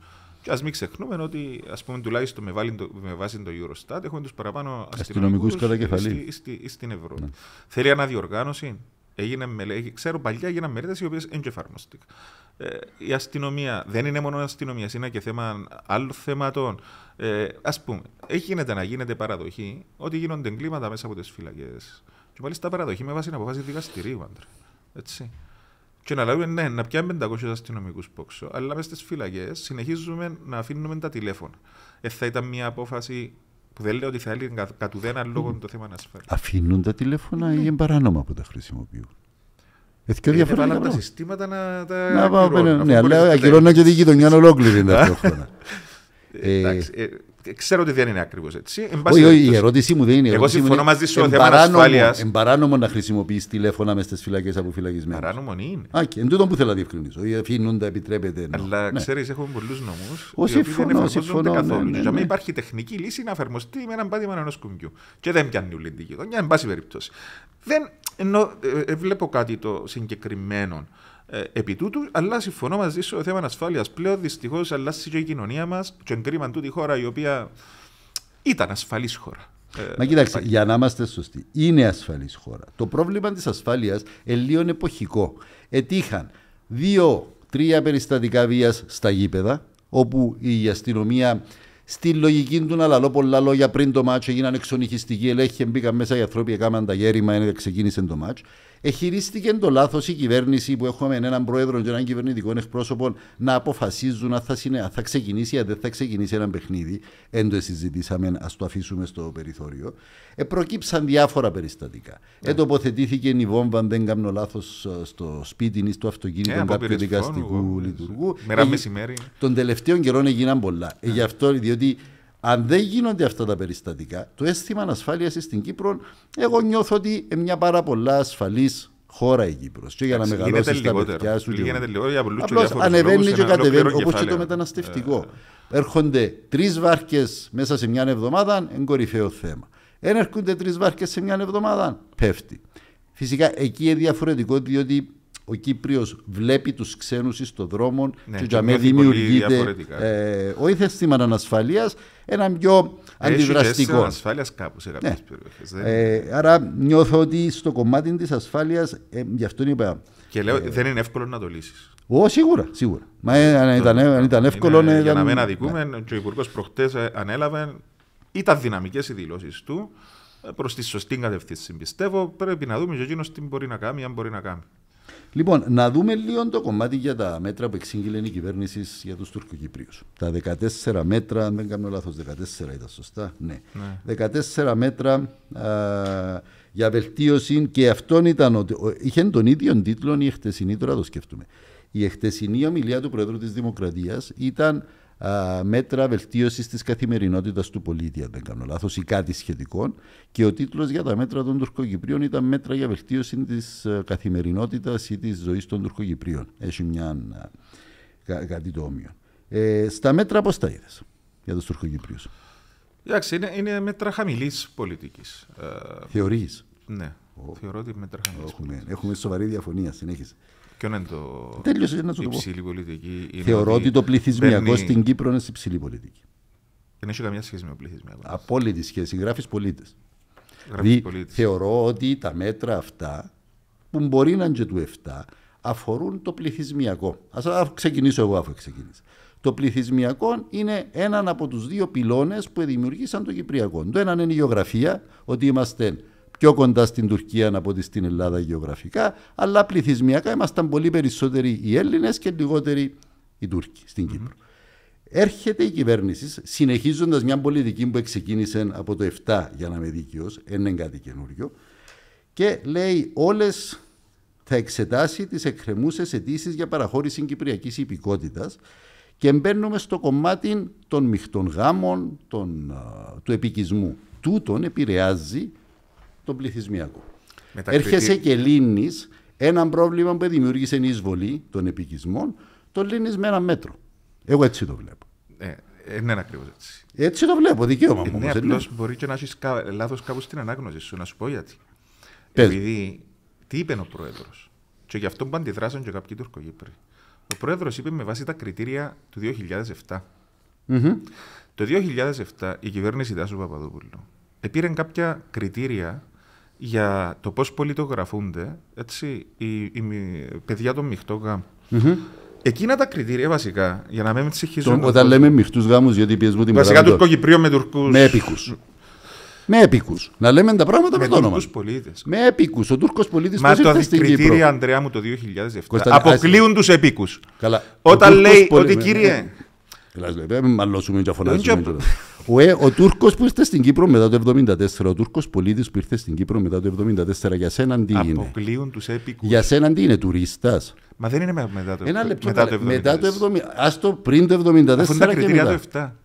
Speaker 2: Και ας μην ξεχνούμε ότι, ας πούμε, τουλάχιστον με, το, με βάση το Eurostat, έχουμε τους παραπάνω αστυνομικούς κεφαλή. στη, στην Ευρώπη. Ναι. Θέλει αναδιοργάνωση. Έγινε μελέτη. Ξέρω παλιά έγιναν μελέτες οι οποίες δεν εφαρμοστήκαν. Ε, η αστυνομία δεν είναι μόνο αστυνομία, είναι και θέμα άλλων θεμάτων. Ε, Ας πούμε, έγινε να γίνεται παραδοχή ότι γίνονται εγκλήματα μέσα από τις φυλακές. Και μάλιστα παραδοχή με βάση την αποφάση δικαστηρίου, άντρε. Έτσι. Και να λέμε ναι, να πιάμε 500 αστυνομικούς πόξο, αλλά μες στις φυλακές συνεχίζουμε να αφήνουμε τα τηλέφωνα. Ε, θα ήταν μια απόφαση που δεν λέω ότι θα έλεγε κατ' ουδένα λόγο mm. το θέμα ασφάλειας.
Speaker 1: Αφήνουν τα τηλέφωνα mm. ή ναι. είναι παράνομα που τα χρησιμοποιούν. Ε, και ε, διαφορετικά. τα
Speaker 2: συστήματα να τα. Να πάμε, ναι, αλλά ναι, και τη γειτονιά
Speaker 1: ολόκληρη ναι *laughs* Ε, ε, εντάξει, ε, ξέρω ότι δεν είναι ακριβώς
Speaker 2: έτσι. Όχι, όχι, η ερώτησή μου δεν είναι. Εγώ συμφωνώ μαζί σου θέμα ασφάλεια. Είναι
Speaker 1: παράνομο να χρησιμοποιείς τηλέφωνα μες στις φυλακές αποφυλακισμένε. Παράνομο είναι. Α, και εν τούτο που θέλω να διευκρινίσω. Η τα επιτρέπεται. Αλλά ναι. ξέρεις, έχουμε πολλούς νομούς. Όχι, δεν συμφωνώ ναι, καθόλου. Ναι, ναι, ναι. υπάρχει
Speaker 2: τεχνική λύση να εφαρμοστεί με έναν πάτημα ενός κουμπιού. Και δεν πιάνει ουλή γειτονιά, εν πάση περιπτώσει. Δεν βλέπω κάτι το συγκεκριμένο. Επιτούτου, επί τούτου, αλλά συμφωνώ μαζί σου, το θέμα ασφάλειας πλέον δυστυχώς αλλάζει και η κοινωνία μας και εγκρίμαν τούτη χώρα η οποία ήταν ε, ασφαλής χώρα.
Speaker 1: Μα κοιτάξτε, για να είμαστε σωστοί, είναι ασφαλής χώρα. Το πρόβλημα της ασφάλειας λίγο εποχικό. Ετύχαν δύο-τρία περιστατικά βίας στα γήπεδα, όπου η αστυνομία στη λογική του να λαλώ πολλά λόγια πριν το μάτσο, έγιναν εξονυχιστικοί ελέγχοι, μπήκαν μέσα οι άνθρωποι, έκαναν τα γέρημα, ξεκίνησε το μάτσο. Εχειρίστηκε το λάθος η κυβέρνηση που έχουμε έναν πρόεδρο και έναν κυβερνητικό εκπρόσωπο να αποφασίζουν αν θα, συνε... θα ξεκινήσει ή δεν θα ξεκινήσει ένα παιχνίδι. Εν το συζητήσαμε, ας το αφήσουμε στο περιθώριο. Ε, προκύψαν διάφορα περιστατικά. Yeah. Ναι. Ε, τοποθετήθηκε η βόμβα, αν δεν κάνω λάθος, στο σπίτι ή στο αυτοκίνητο yeah, ε, κάποιου δικαστικού λειτουργού. Μέρα ε, μεσημέρι. Των τελευταίων καιρών έγιναν πολλά. Yeah. Ε, γι' αυτό, διότι αν δεν γίνονται αυτά τα περιστατικά, το αίσθημα ανασφάλειας στην Κύπρο, εγώ νιώθω ότι είναι μια πάρα πολλά ασφαλής χώρα η Κύπρος. Και για να μεγαλώσεις τα παιδιά σου. Απλώ ανεβαίνει και κατεβαίνει, όπως και το μεταναστευτικό. Ε, ε, ε. Έρχονται τρεις βάρκες μέσα σε μια εβδομάδα, είναι κορυφαίο θέμα. έρχονται τρεις βάρκες σε μια εβδομάδα, πέφτει. Φυσικά εκεί είναι διαφορετικό διότι ο Κύπριος βλέπει τους ξένους το δρόμο ναι, και για μένα δημιουργείται ε, όχι αισθήματα ανασφαλεία, ένα πιο αντιδραστικό. Έχει ασφάλεια κάπου σε κάποιες ναι. περιοχές. Ε, άρα νιώθω ότι στο κομμάτι της ασφάλειας, ε, γι' αυτό είπα.
Speaker 2: Και λέω, ε, δεν είναι εύκολο να το λύσεις.
Speaker 1: Ω, σίγουρα, σίγουρα. Μα ε, ε, αν ήταν, αν ήταν εύκολο. Είναι, ήταν... Για να μην ναι. αδικούμε,
Speaker 2: ναι. και ο Υπουργός προχτές ανέλαβε, ήταν δυναμικές οι δηλώσεις του προς τη σωστή κατευθύνση. Πιστεύω πρέπει να δούμε και εκείνος τι μπορεί να κάνει, αν μπορεί να κάνει.
Speaker 1: Λοιπόν, να δούμε λίγο το κομμάτι για τα μέτρα που εξήγηλε η κυβέρνηση για τους Τουρκοκυπρίους. Τα 14 μέτρα, αν δεν κάνω λάθος, 14 ήταν σωστά. Ναι. 14 ναι. μέτρα για βελτίωση και αυτόν ήταν ότι. Είχε τον ίδιο τίτλο η χτεσινή, τώρα το σκεφτούμε. Η χτεσινή ομιλία του Προέδρου της Δημοκρατίας ήταν μέτρα βελτίωσης της καθημερινότητας του πολίτη, αν δεν κάνω λάθος, ή κάτι σχετικό. Και ο τίτλος για τα μέτρα των Τουρκοκυπρίων ήταν Μέτρα για βελτίωση της ε, καθημερινότητας ή της ζωής των Τουρκοκυπρίων. Έχει μια κα, κάτι το όμοιο. Ε, στα μέτρα, πώς τα είδες για τους Τουρκοκυπρίους.
Speaker 2: Εντάξει, είναι, είναι μέτρα χαμηλής πολιτικής. Ε, Θεωρείς. Ναι, θεωρώ ότι μέτρα χαμηλής. Έχουμε,
Speaker 1: έχουμε σοβαρή διαφωνία, συνέχισε. Ποιο είναι το. Τέλειωσε να σου το πολιτική. Θεωρώ ότι, το πληθυσμιακό παίρνει... στην Κύπρο είναι υψηλή πολιτική. Δεν έχει καμία σχέση με το πληθυσμιακό. Απόλυτη σχέση. Γράφεις πολίτες. Δηλαδή, θεωρώ ότι τα μέτρα αυτά που μπορεί να είναι και του 7 αφορούν το πληθυσμιακό. Ας ξεκινήσω εγώ αφού ξεκινήσω. Το πληθυσμιακό είναι έναν από τους δύο πυλώνες που δημιουργήσαν το Κυπριακό. Το ένα είναι η γεωγραφία, ότι είμαστε πιο κοντά στην Τουρκία από ότι στην Ελλάδα γεωγραφικά, αλλά πληθυσμιακά ήμασταν πολύ περισσότεροι οι Έλληνες και λιγότεροι οι Τούρκοι στην Κύπρο. Mm-hmm. Έρχεται η κυβέρνηση, συνεχίζοντας μια πολιτική που ξεκίνησε από το 7, για να είμαι δίκαιος, ένα είναι κάτι καινούριο, και λέει όλες θα εξετάσει τις εκκρεμούσες αιτήσεις για παραχώρηση κυπριακής υπηκότητας και μπαίνουμε στο κομμάτι των μειχτών γάμων, των, του επικισμού. Τούτον επηρεάζει τον πληθυσμιακό. Μετακριτή... Έρχεσαι και λύνεις ένα πρόβλημα που δημιούργησε η εισβολή των επικισμών, το λύνεις με ένα μέτρο. Εγώ έτσι το βλέπω.
Speaker 2: Ε, ε ναι, είναι ακριβώς
Speaker 1: έτσι. Έτσι το βλέπω, δικαίωμα μου. Ε, ναι, απλώ
Speaker 2: μπορεί και να έχεις λάθος κάπου στην ανάγνωση σου, να σου πω γιατί. Πες. Επειδή τι είπε ο πρόεδρος, και γι' αυτό που αντιδράσαν και κάποιοι Τουρκογύπροι. Ο πρόεδρος είπε με βάση τα κριτήρια του 2007. mm Το 2007 η κυβέρνηση Τάσου Παπαδόπουλου επήρε κάποια κριτήρια για το πώς πολιτογραφούνται έτσι, οι, οι, παιδιά των μειχτών γάμων. Εκείνα τα κριτήρια βασικά, για να μην ψυχίζουν. Όταν το... λέμε
Speaker 1: μειχτούς γάμους, γιατί πιέζουμε την Βασικά τουρκοκυπρίο με τουρκούς. Με έπικους. Με έπικους. Να λέμε τα πράγματα με, με το όνομα. Πολίτες. Με έπικους. Ο Τούρκο πολίτης Μα το κριτήρια
Speaker 2: Αντρέα μου, το 2007 αποκλείουν
Speaker 1: τους έπικους. Όταν λέει ότι κύριε. μην μαλώσουμε και φωνάζουμε. Ο, ε, ο Τούρκος που ήρθε στην Κύπρο μετά το 1974, ο Τούρκος πολίτης που ήρθε στην Κύπρο μετά το 1974, για σένα τι είναι. Αποκλείουν τους έπικους. Για σένα τι είναι, τουρίστας. Μα δεν είναι μετά το 1974. Ένα λεπτό. Μετά το 1974. Μετά το το πριν το 1974. και μετά.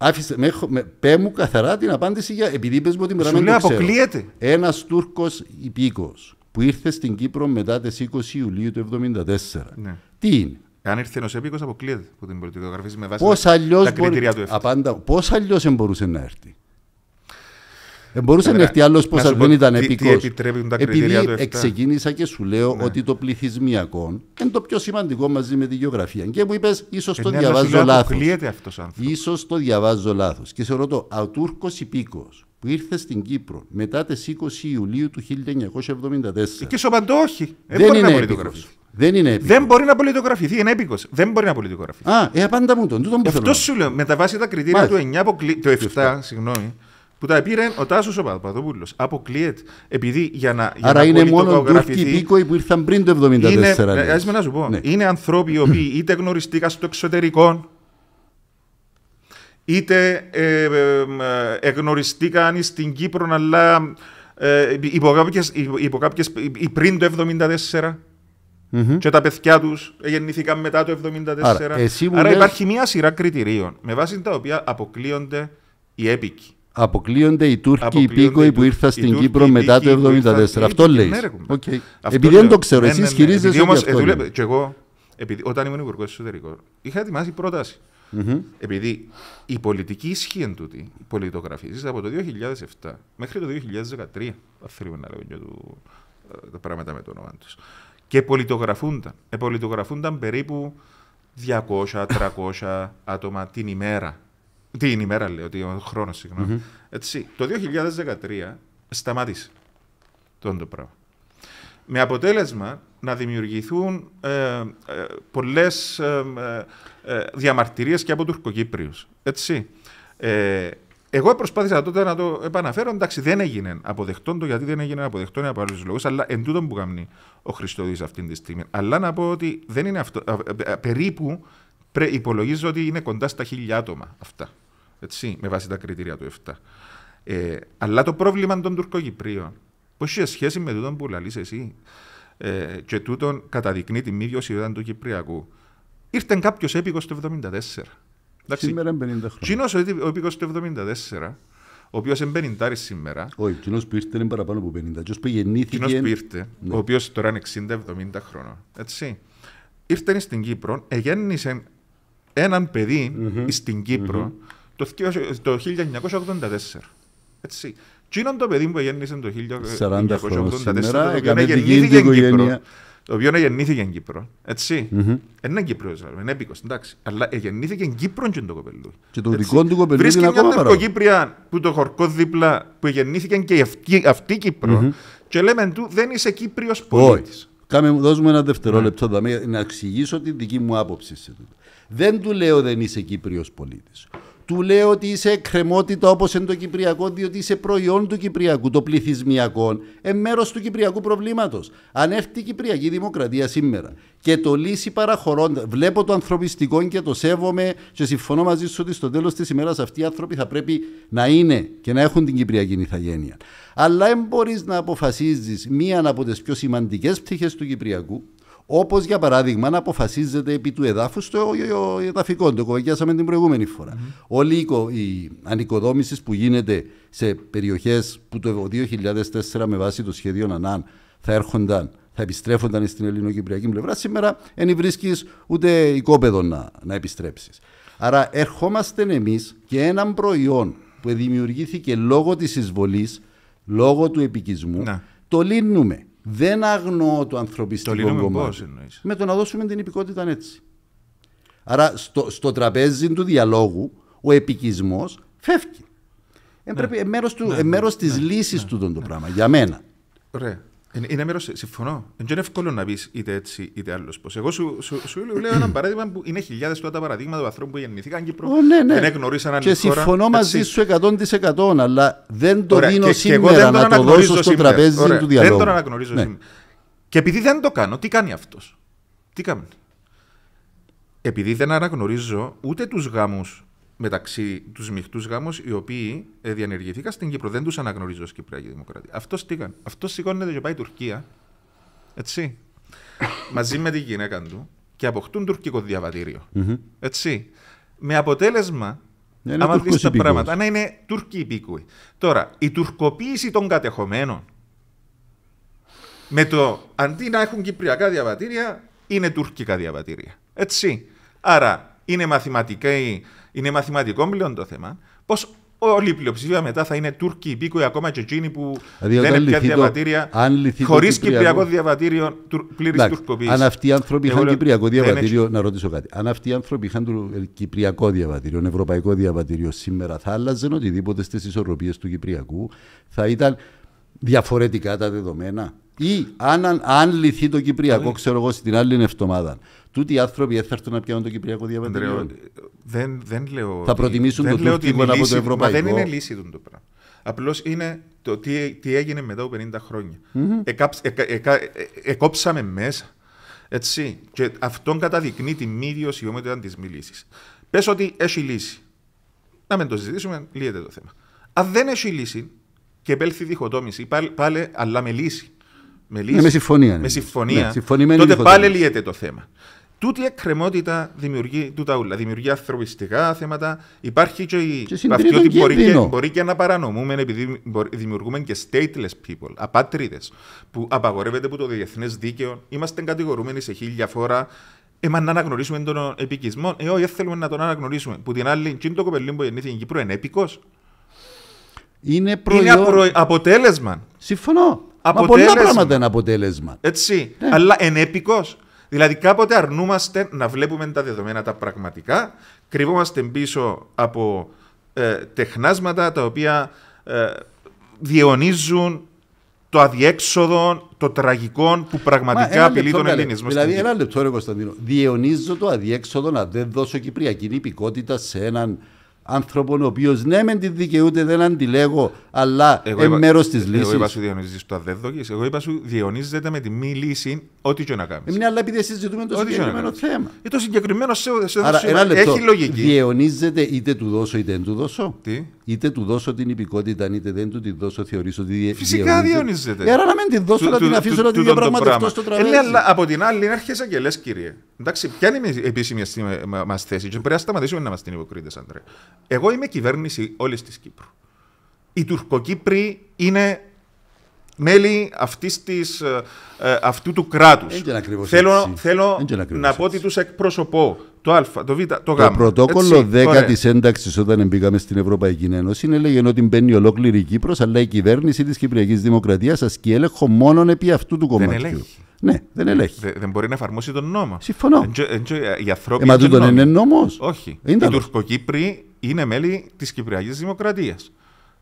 Speaker 1: Άφησε, με, με, πέ μου καθαρά την απάντηση για, επειδή πες μου ότι μετά Σου λέω αποκλείεται. Ένας Τούρκος υπήκος που ήρθε στην Κύπρο μετά τις 20 Ιουλίου του 1974. Ναι. Τι είναι.
Speaker 2: Αν ήρθε ενό επίκο, αποκλείεται από την
Speaker 1: πολιτικογραφή με βάση πώς αλλιώς τα μπορεί... κριτήρια του Απάντα... Πώς αλλιώς μπορούσε να έρθει. Ε, μπορούσε να έρθει άλλος πώ δεν ήταν επίκο. Επειδή εξεκίνησα και σου λέω ναι. ότι το πληθυσμιακό είναι το πιο σημαντικό μαζί με τη γεωγραφία. Και μου είπες, ίσως ε, ναι, το διαβάζω λάθο. σω το διαβάζω λάθος. Και σε ρωτώ, ο Τούρκος υπήκος που ήρθε στην Κύπρο μετά τις 20 Ιουλίου του 1974. Ε, και σοπαντό όχι.
Speaker 2: Ε, δεν, δεν είναι επίκος.
Speaker 1: Δεν είναι επίκος. Δεν μπορεί να πολιτογραφηθεί. Είναι έπικο. Δεν μπορεί να πολιτογραφηθεί. Α,
Speaker 2: ε, απάντα μου τον. πούμε. Αυτό σου λέω. Με τα βάση τα κριτήρια του 9, αποκλει... το 7, συγγνώμη, που τα πήρε ο Τάσος ο Παπαδόπουλο. Αποκλείεται. Επειδή για να. Για Άρα να είναι μόνο Τούρκοι πήκοοι
Speaker 1: που ήρθαν πριν το 1974. Είναι, ε, ας με να σου πω. Ναι.
Speaker 2: Είναι ανθρώποι οι οποίοι είτε γνωριστήκαν στο εξωτερικό, είτε ε, ε, εγνωριστήκαν στην Κύπρο, αλλά ε, υπό κάποιες, υπό πριν το 1974. Mm-hmm. Και τα παιδιά τους γεννήθηκαν μετά το 1974. Άρα, Άρα λες... υπάρχει μια σειρά κριτηρίων με βάση τα οποία αποκλείονται οι έπικοι. Αποκλείονται
Speaker 1: οι Τούρκοι υπήκοοι που ήρθαν στην Τούρκοι, Κύπρο μετά το 1974. Αυτό λέει. Okay. Επειδή δεν το ξέρω, εσύ ισχυρίζεσαι ότι
Speaker 2: Και εγώ, επειδή, όταν ήμουν υπουργός εσωτερικών, είχα ετοιμάσει πρόταση. Mm-hmm. Επειδή η πολιτική ισχύ εν τούτη πολιτογραφίζεις από το 2007 μέχρι το 2013. θέλουμε να λέω ε, τα πράγματα με το όνομά τους και πολιτογραφούνταν. Επολιτογραφούνταν περίπου 200-300 άτομα την ημέρα. Την ημέρα λέω, τον χρόνο Έτσι, το 2013 σταμάτησε το πράγμα. Με αποτέλεσμα να δημιουργηθούν ε, ε, πολλές ε, ε, ε, διαμαρτυρίες και από Τουρκοκύπριους. Έτσι. Εγώ προσπάθησα τότε να το επαναφέρω. Εντάξει, δεν έγινε αποδεκτό το γιατί δεν έγινε αποδεκτό από άλλου λόγους, αλλά εν τούτον που κάνει ο Χριστοδής αυτή τη στιγμή. Αλλά να πω ότι δεν είναι αυτό. Ε, ε, περίπου υπολογίζω ότι είναι κοντά στα χίλια άτομα αυτά. Έτσι, με βάση τα κριτήρια του 7. Ε, αλλά το πρόβλημα των Τουρκοκυπρίων, πώς είχε σχέση με τούτον που λαλείς εσύ, ε, και τούτον καταδεικνύει τη μη βιωσιμότητα του Κυπριακού, ήρθε κάποιος έπικος το 1974. Σήμερα είναι 50 χρόνια. Κοινός ο επίκος του 1974, ο οποίος είναι 50 σήμερα. Όχι, κοινό που ήρθε είναι παραπάνω από 50. Κοινό που γεννήθηκε. Κοινό που ήρθε, ναι. ο οποίος τώρα είναι 60-70 χρόνια, Έτσι. Ήρθε στην Κύπρο, εγέννησε έναν παιδί mm-hmm. στην Κύπρο mm-hmm. το 1984. Έτσι. Κοινό το παιδί που εγέννησε το 1984, το οποίο γεννήθηκε στην Κύπρο, το οποίο γεννήθηκε εν Κύπρο. δεν Είναι Κύπρο, είναι έπικο, εντάξει. Αλλά γεννήθηκε εν Κύπρο και το κοπελού.
Speaker 1: Και το δικό του κοπελού είναι ακόμα παρόν.
Speaker 2: Κύπρια που το χορκό δίπλα
Speaker 1: που γεννήθηκε και αυτη η αυτή Και λέμε του δεν είσαι Κύπριος πολίτης. Κάμε, δώσ' μου ένα δευτερόλεπτο ναι. να εξηγήσω την δική μου άποψη Δεν του λέω δεν είσαι κύπριος πολίτης του λέω ότι είσαι κρεμότητα όπως είναι το Κυπριακό, διότι είσαι προϊόν του Κυπριακού, το πληθυσμιακό, εν μέρος του Κυπριακού προβλήματος. Αν έρθει η Κυπριακή Δημοκρατία σήμερα και το λύσει παραχωρώντα, βλέπω το ανθρωπιστικό και το σέβομαι και συμφωνώ μαζί σου ότι στο τέλος της ημέρας αυτοί οι άνθρωποι θα πρέπει να είναι και να έχουν την Κυπριακή Ιθαγένεια. Αλλά δεν μπορείς να αποφασίζεις μία από τις πιο σημαντικές πτυχές του Κυπριακού, Όπως για παράδειγμα να αποφασίζεται επί του εδάφους το εδαφικό, το κοβεκιάσαμε την προηγούμενη φορά. Mm-hmm. Όλη η, η ανοικοδόμησης που γίνεται σε περιοχές που το 2004 με βάση το σχέδιο ΝΑΝΑΝ θα έρχονταν, θα επιστρέφονταν στην ελληνοκυπριακή πλευρά, σήμερα δεν βρίσκει ούτε οικόπεδο να, να επιστρέψεις. Άρα ερχόμαστε εμείς και έναν προϊόν που δημιουργήθηκε λόγω της εισβολής, λόγω του επικισμού, ναι. το λύνουμε. Δεν αγνοώ το ανθρωπιστικό κομμάτι. με το να δώσουμε την υπηκότητα έτσι. Άρα στο, στο τραπέζι του διαλόγου ο επικισμός φεύγει. Ναι. Ε, μέρος, του, ναι, ναι, ναι, ναι του το πράγμα, για μένα.
Speaker 2: Ε, είναι μέρο, ε, συμφωνώ. Δεν είναι εύκολο να πεις είτε έτσι είτε άλλος πώς. Εγώ σου, σου, σου, λέω ένα παράδειγμα που είναι χιλιάδες τώρα τα παραδείγματα ανθρώπου που γεννηθήκαν και προ... oh, ναι, ναι. δεν εγνωρίσαν αν Και συμφωνώ μαζί σου
Speaker 1: 100% αλλά δεν το Ωραία. δίνω και, σήμερα και δεν να το δώσω στο τραπέζι Ωραία. του διαλόγου. Δεν τον αναγνωρίζω ναι. σήμερα. Και επειδή
Speaker 2: δεν το κάνω, τι κάνει αυτός. Τι κάνει. Επειδή δεν αναγνωρίζω ούτε τους γάμους μεταξύ τους μειχτούς γάμους, οι οποίοι ε, διανεργηθήκαν στην Κύπρο. Δεν τους αναγνωρίζω ως Κυπριακή Δημοκρατία. Αυτός ήταν. Αυτός σηκώνεται και πάει η Τουρκία. Έτσι. μαζί με τη γυναίκα του και αποκτούν τουρκικό Έτσι. Με αποτέλεσμα. Αν ναι, δει τα πράγματα, να είναι Τούρκοι υπήκοοι. Τώρα, η τουρκοποίηση των κατεχομένων με το αντί να έχουν κυπριακά διαβατήρια, είναι τουρκικά διαβατήρια. Έτσι. Άρα, είναι μαθηματικά είναι μαθηματικό πλέον το θέμα, πώς όλη η πλειοψηφία μετά θα είναι Τούρκοι υπήκοοι, ακόμα και εκείνοι που δεν δηλαδή, είναι πια διαβατήρια, χωρίς κυπριακό διαβατήριο πλήρη τουρκοποίησης. Αν αυτοί οι άνθρωποι είχαν κυπριακό διαβατήριο, να
Speaker 1: ρωτήσω κάτι. Αν αυτοί οι άνθρωποι είχαν ε, κυπριακό διαβατήριο, ευρωπαϊκό διαβατήριο σήμερα, θα άλλαζαν οτιδήποτε στις ισορροπίες του κυπριακού, θα ήταν διαφορετικά τα δεδομένα. Ή αν, αν λυθεί το Κυπριακό, ξέρω εγώ, στην άλλη εβδομάδα, Τούτοι οι άνθρωποι θα έρθουν να πιάνουν το Κυπριακό διαβατήριο. Δεν, δεν λέω. Θα προτιμήσουν δεν το λέω τουρκικό από το ευρωπαϊκό. δεν είναι λύση του το πράγμα. Απλώς
Speaker 2: είναι το τι, τι έγινε μετά από 50 χρόνια. Ε, εκόψαμε μέσα. Έτσι. Και αυτόν καταδεικνύει τη μη ιδιωσιότητα της μη λύσης. Πες ότι έχει λύση. Να μην το συζητήσουμε, λύεται το θέμα. Αν δεν έχει λύση και επέλθει διχοτόμηση, πάλι, πάλι αλλά με λύση. Με, ναι, λύση, με συμφωνία. Ναι. Με συμφωνία ναι, τότε πάλι λύεται το θέμα. Τούτη εκκρεμότητα δημιουργεί τούτα ούλα. Δημιουργεί ανθρωπιστικά θέματα. Υπάρχει και η παθή ότι μπορεί και, μπορεί και να παρανομούμε επειδή δημιουργούμε και stateless people, απάτριδες, που απαγορεύεται από το διεθνές δίκαιο. Είμαστε κατηγορούμενοι σε χίλια φορά. Εμάς να αναγνωρίσουμε τον επικισμό. Ε, όχι, θέλουμε να τον αναγνωρίσουμε. Που την άλλη, τσιν το κοπελί που γεννήθηκε στην Κύπρο, είναι έπικο.
Speaker 1: Είναι, προϊόν... είναι αποτέλεσμα. Συμφωνώ. Αποτέλεσμα. Μα πολλά πράγματα είναι αποτέλεσμα.
Speaker 2: Έτσι. Ναι. Αλλά ενέπικο. Δηλαδή κάποτε αρνούμαστε να βλέπουμε τα δεδομένα τα πραγματικά, κρυβόμαστε πίσω από ε, τεχνάσματα τα οποία ε, διαιωνίζουν το αδιέξοδο, το τραγικό που πραγματικά απειλεί τον ναι, Ελληνισμό. Δηλαδή, ένα
Speaker 1: λεπτό, ρε Κωνσταντίνο. Διαιωνίζω το αδιέξοδο να δεν δώσω κυπριακή υπηκότητα σε έναν Ανθρωπών ο οποίος ναι, μεν τη δικαιούται, δεν αντιλέγω, αλλά είναι μέρος της λύση. Εγώ είπα σου
Speaker 2: διαιωνίζει το αδέδοκη. Εγώ είπα σου διαιωνίζεται
Speaker 1: με τη μη λύση, ό,τι και να κάνεις. Ε, μην αλλά επειδή συζητούμε το συγκεκριμένο θέμα. Ή ε, το συγκεκριμένο σε Άρα, ένα έχει λογική. Διαιωνίζεται είτε του δώσω είτε δεν του δώσω. Τι? Είτε του δώσω την υπηκότητα, είτε δεν του τη δώσω, θεωρεί ότι Φυσικά διαιωνίζεται. Ε, άρα να μην τη δώσω, να την αφήσω να την διαπραγματευτώ στο τραπέζι. Ναι, αλλά
Speaker 2: από την άλλη, άρχισε και λες, κύριε. Εντάξει, ποια είναι η επίσημη μα θέση, πρέπει να σταματήσουμε να μα την υποκρίνετε, Αντρέ. Εγώ είμαι κυβέρνηση όλης της Κύπρου. Οι Τουρκοκύπροι είναι μέλη αυτής της, ε, ε, αυτού του κράτους. Θέλω, θέλω να πω ότι τους εκπροσωπώ. Το Α, το Β, το Γ. Το πρωτόκολλο έτσι, 10 τη
Speaker 1: ένταξης, όταν μπήκαμε στην Ευρωπαϊκή Ένωση, είναι έλεγε ότι μπαίνει ολόκληρη η Κύπρος, αλλά η κυβέρνηση της Κυπριακής Δημοκρατίας ασκεί έλεγχο μόνο επί αυτού του κομματιού. Δεν ελέγχει. Ναι,
Speaker 2: δεν ε, ελέγχει. Δε, δεν μπορεί να εφαρμόσει τον νόμο. Συμφωνώ. εντζο, οι ανθρώποι. τούτον είναι
Speaker 1: νόμος. Όχι.
Speaker 2: Οι Τουρκοκύπροι είναι μέλη της Κυπριακής Δημοκρατίας.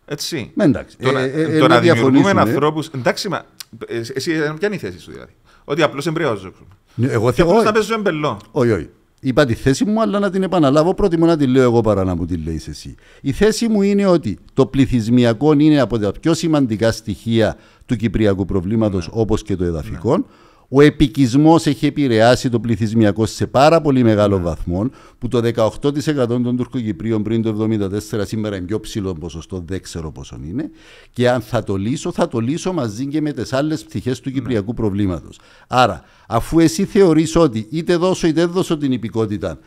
Speaker 2: Έτσι. Με ναι, εντάξει. Το, ε, ε, ε, το να δημιουργούμε ανθρώπους. Εντάξει, μα. Εσύ, ποια είναι η θέση σου δηλαδή. Ότι απλώς εμπρεάζω.
Speaker 1: Ναι, εγώ θέλω να παίζω εμπελό. Όχι, όχι. Είπα τη θέση μου, αλλά να την επαναλάβω. Προτιμώ να τη λέω εγώ παρά να μου τη λέει εσύ. Η θέση μου είναι ότι το πληθυσμιακό είναι από τα πιο σημαντικά στοιχεία του κυπριακού προβλήματος, ναι. όπως και το εδαφικό. Ναι. Ο επικισμός έχει επηρεάσει το πληθυσμιακό σε πάρα πολύ μεγάλο ναι. βαθμό που το 18% των Τουρκοκυπρίων πριν το 1974 σήμερα είναι πιο ψηλό ποσοστό, δεν ξέρω πόσο είναι και αν θα το λύσω θα το λύσω μαζί και με τις άλλες πτυχές του ναι. κυπριακού προβλήματος. Άρα αφού εσύ θεωρείς ότι είτε δώσω είτε δώσω την υπηκότητα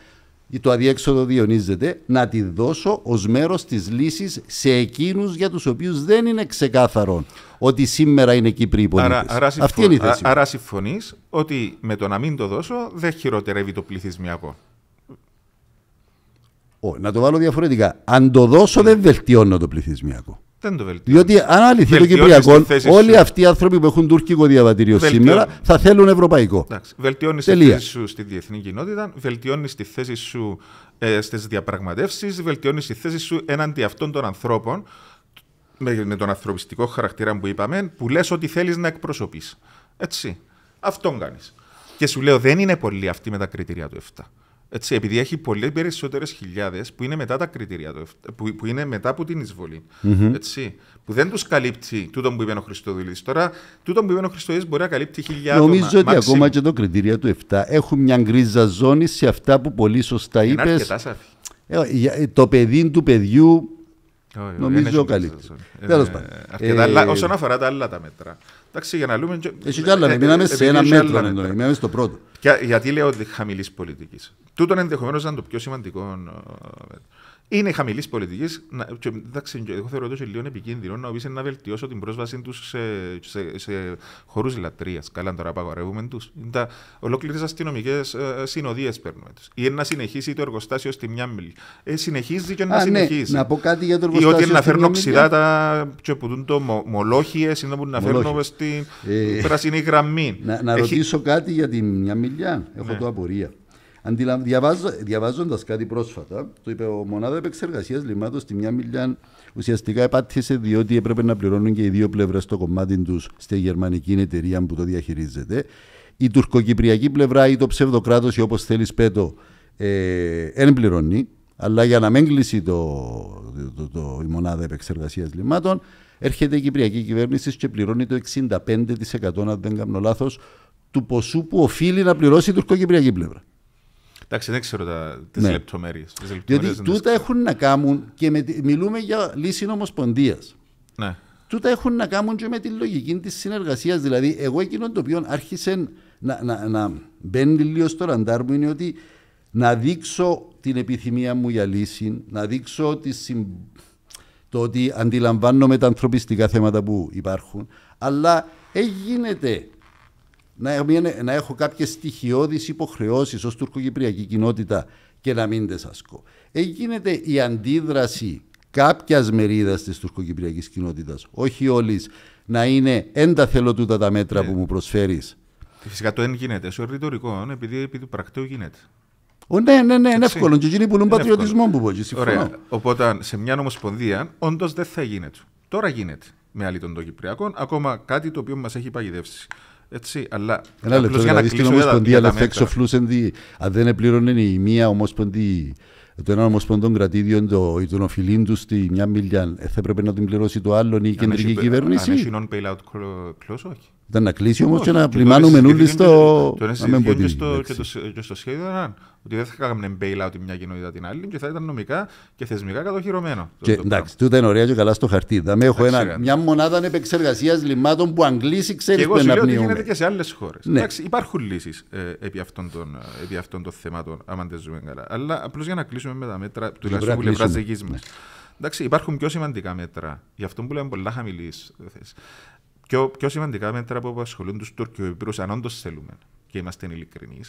Speaker 1: ή το αδιέξοδο διονύζεται, να τη δώσω ως μέρος της λύσης σε εκείνους για τους οποίους δεν είναι ξεκάθαρο ότι σήμερα είναι Κύπροι οι Άρα, Αυτή η θέση. Άρα
Speaker 2: συμφωνείς ότι με το να μην το δώσω δεν χειροτερεύει το πληθυσμιακό.
Speaker 1: να το βάλω διαφορετικά. Αν το δώσω, δεν βελτιώνω το πληθυσμιακό. Δεν το βελτιώνει. Διότι αν αληθεί το Κυπριακό, όλοι αυτοί οι άνθρωποι που έχουν τουρκικό διαβατήριο σήμερα θα θέλουν ευρωπαϊκό. Βελτιώνεις τη θέση
Speaker 2: σου στη διεθνή κοινότητα, βελτιώνεις τη θέση σου ε, στις διαπραγματεύσεις, βελτιώνεις τη θέση σου έναντι αυτών των ανθρώπων με, τον ανθρωπιστικό χαρακτήρα που είπαμε, που λες ότι θέλεις να εκπροσωπείς. Έτσι. Αυτόν κάνεις. Και σου λέω, δεν είναι πολλοί αυτοί με τα κριτήρια του 7. Έτσι, επειδή έχει πολύ περισσότερες χιλιάδες που είναι μετά τα κριτήρια του, που, που είναι μετά από την εισβολη Έτσι, που δεν τους καλύπτει τούτο που είπε ο Χριστοδουλής. Τώρα, τούτο που είπε ο Χριστοδουλής μπορεί να καλύπτει χιλιάδες. Νομίζω ότι ακόμα
Speaker 1: και το κριτήριο του 7 έχουν μια γκρίζα ζώνη σε αυτά που πολύ σωστά είπε. Ε, ε, το παιδί του παιδιού Νομίζω καλύπτει. Ε, Τέλος ε, ε, Όσον
Speaker 2: αφορά τα άλλα τα μέτρα. Εντάξει, για να λέμε. Εσύ κι άλλα, μιλάμε σε ένα μέτρο, μιλάμε στο πρώτο. Γιατί λέω ότι χαμηλής πολιτικής. Τούτων ενδεχομένως ήταν το πιο σημαντικό μέτρο είναι χαμηλής πολιτικής. Εγώ θεωρώ ότι είναι λίγο επικίνδυνο να πει να βελτιώσω την πρόσβασή τους σε, σε, σε χώρους λατρείας. Καλά, τώρα απαγορεύουμε τους. Ολόκληρες αστυνομικές ε, ε, συνοδείες παίρνουμε τους. Ή να συνεχίσει το εργοστάσιο στη μια μίλη. Ε, συνεχίζει και να Α, ναι, συνεχίζει. Ναι. Να πω κάτι για το εργοστάσιο. Ή ότι να φέρνω ξηρά ναι. τα
Speaker 1: το μολόχιες ή να μπορούν να φέρνω στην ε. πράσινη γραμμή. Να, ρωτήσω κάτι για τη μια μιλιά. Έχω ναι. το απορία. Διαβάζοντας κάτι πρόσφατα, το είπε ο Μονάδα Επεξεργασίας Λιμάτο στη μια μιλιά ουσιαστικά επάτησε διότι έπρεπε να πληρώνουν και οι δύο πλευρές το κομμάτι τους στη γερμανική εταιρεία που το διαχειρίζεται. Η τουρκοκυπριακή πλευρά ή το ψευδοκράτος ή όπως θέλεις πέτο δεν ε, πληρώνει, αλλά για να μην κλείσει το, το, το, η μονάδα επεξεργασίας λιμάτων, έρχεται η Κυπριακή κυβέρνηση και πληρώνει το 65% αν δεν κάνω λάθος του ποσού που οφείλει να πληρώσει η τουρκοκυπριακή πλευρά. Εντάξει, δεν ξέρω
Speaker 2: τι τις ναι. λεπτομέρειες. τούτα
Speaker 1: έχουν να κάνουν και μιλούμε για λύση νομοσπονδίας. Ναι. Τούτα έχουν να κάνουν και με τη λογική της συνεργασίας. Δηλαδή, εγώ εκείνο το οποίο άρχισε να, να, να μπαίνει λίγο στο ραντάρ μου είναι ότι να δείξω την επιθυμία μου για λύση, να δείξω τη το ότι αντιλαμβάνομαι τα ανθρωπιστικά θέματα που υπάρχουν, αλλά έγινε να, να έχω κάποιες στοιχειώδεις υποχρεώσεις ως τουρκοκυπριακή κοινότητα και να μην τεσασκώ. Έγινε γίνεται η αντίδραση κάποιας μερίδας της τουρκοκυπριακής κοινότητας, όχι όλης, να είναι έντα θέλω τούτα τα μέτρα ναι. που μου προσφέρεις. Φυσικά το δεν γίνεται. Στο ρητορικό, ναι, επειδή επί του πρακτέου γίνεται. ναι, ναι, ναι, είναι εύκολο. Και εκείνοι πουλούν πατριωτισμό που πω. Ωραία.
Speaker 2: Οπότε σε μια νομοσπονδία, όντως δεν θα γίνεται. Τώρα γίνεται με άλλη των Κυπριακών, ακόμα κάτι το οποίο μας έχει παγιδεύσει. Έτσι, αλλά. Ένα λεπτό, δηλαδή στην Ομοσπονδία αλλά έτσι εξοφλούσαν.
Speaker 1: Αν δεν πλήρωνε η μία Ομοσπονδία το ένα ομοσπονδό κρατήδιο το, τον οφειλήν τους στη μια μιλιά, ε, θα έπρεπε να την πληρώσει το άλλο η κεντρική κυβέρνηση. Αν έχει
Speaker 2: non-bailout clause, όχι. Ήταν να κλείσει όμως και να πλημάνουμε νουλί στο. Το ένα και στο σχέδιο ήταν ότι δεν θα κάναμε bailout μια κοινότητα την άλλη και θα ήταν νομικά και θεσμικά κατοχυρωμένο. Και,
Speaker 1: εντάξει, τούτα είναι ωραία και καλά στο χαρτί. Δηλαδή, έχω ένα, ναι. μια μονάδα επεξεργασίας λιμάτων που αν κλείσει, ξέρει που είναι απνιούμε. Και γίνεται και σε άλλες χώρες. Ναι.
Speaker 2: Υπάρχουν λύσεις ε, επί, αυτών των, ε, επί αυτών των θεμάτων, αν δεν ζούμε καλά. Αλλά απλώς για να κλείσουμε με τα μέτρα τουλάχιστον που μας. Ναι. Εντάξει, υπάρχουν πιο σημαντικά μέτρα. Γι' αυτό που λέμε πολλά χαμηλής θέσης πιο, πιο σημαντικά μέτρα που ασχολούν τους Τούρκου, αν όντως θέλουμε και είμαστε ειλικρινείς,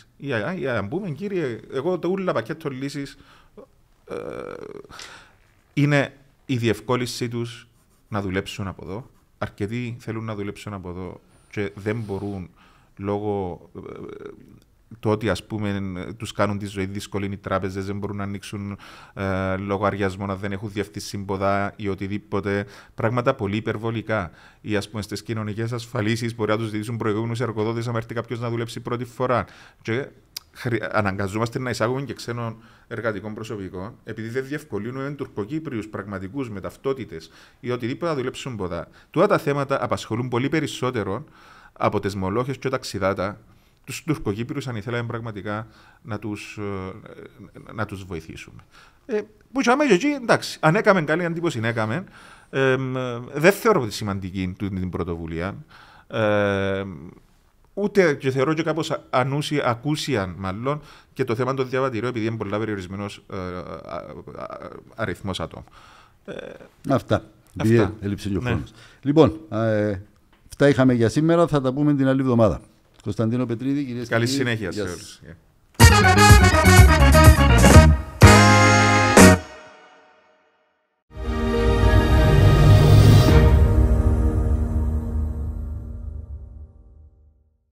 Speaker 2: ή αν πούμε, κύριε, εγώ το ούλα πακέτο λύσης ε, είναι η διευκόλυνσή τους να δουλέψουν από εδώ. Αρκετοί θέλουν να δουλέψουν από εδώ και δεν μπορούν λόγω ε, το ότι ας πούμε τους κάνουν τη ζωή δύσκολη οι τράπεζες, δεν μπορούν να ανοίξουν ε, λογαριασμό, να δεν έχουν διευθύνσει ποδά ή οτιδήποτε, πράγματα πολύ υπερβολικά. Ή ας πούμε στις κοινωνικές ασφαλίσεις μπορεί να τους ζητήσουν προηγούμενους εργοδότες αν έρθει κάποιος να δουλέψει πρώτη φορά. Και αναγκαζόμαστε να εισάγουμε και ξένων εργατικών προσωπικών, επειδή δεν διευκολύνουμε τουρκοκύπριους πραγματικούς με ταυτότητες ή οτιδήποτε να δουλέψουν ποδά. Τούτα τα θέματα απασχολούν πολύ περισσότερο από τι μολόχε και τα ταξιδάτα τους Τουρκοκύπριους αν ήθελαμε πραγματικά να τους, ε, να τους βοηθήσουμε. Ε, που είχαμε και εκεί, εντάξει, αν έκαμε καλή αντίποση, έκαμε. Ε, δεν θεωρώ ότι σημαντική την πρωτοβουλία. Ε, ούτε και θεωρώ και κάπως ανούσια, ακούσια μάλλον και το θέμα των διαβατηρίων επειδή είναι πολύ περιορισμένος ε, αριθμός ατόμων. Ε,
Speaker 1: αυτά. Αυτά. ο ναι. Λοιπόν, ε, αυτά είχαμε για σήμερα. Θα τα πούμε την άλλη εβδομάδα. Κωνσταντίνο Πετρίδη, κυρίες και κύριοι. Καλή συνέχεια
Speaker 2: σε όλους.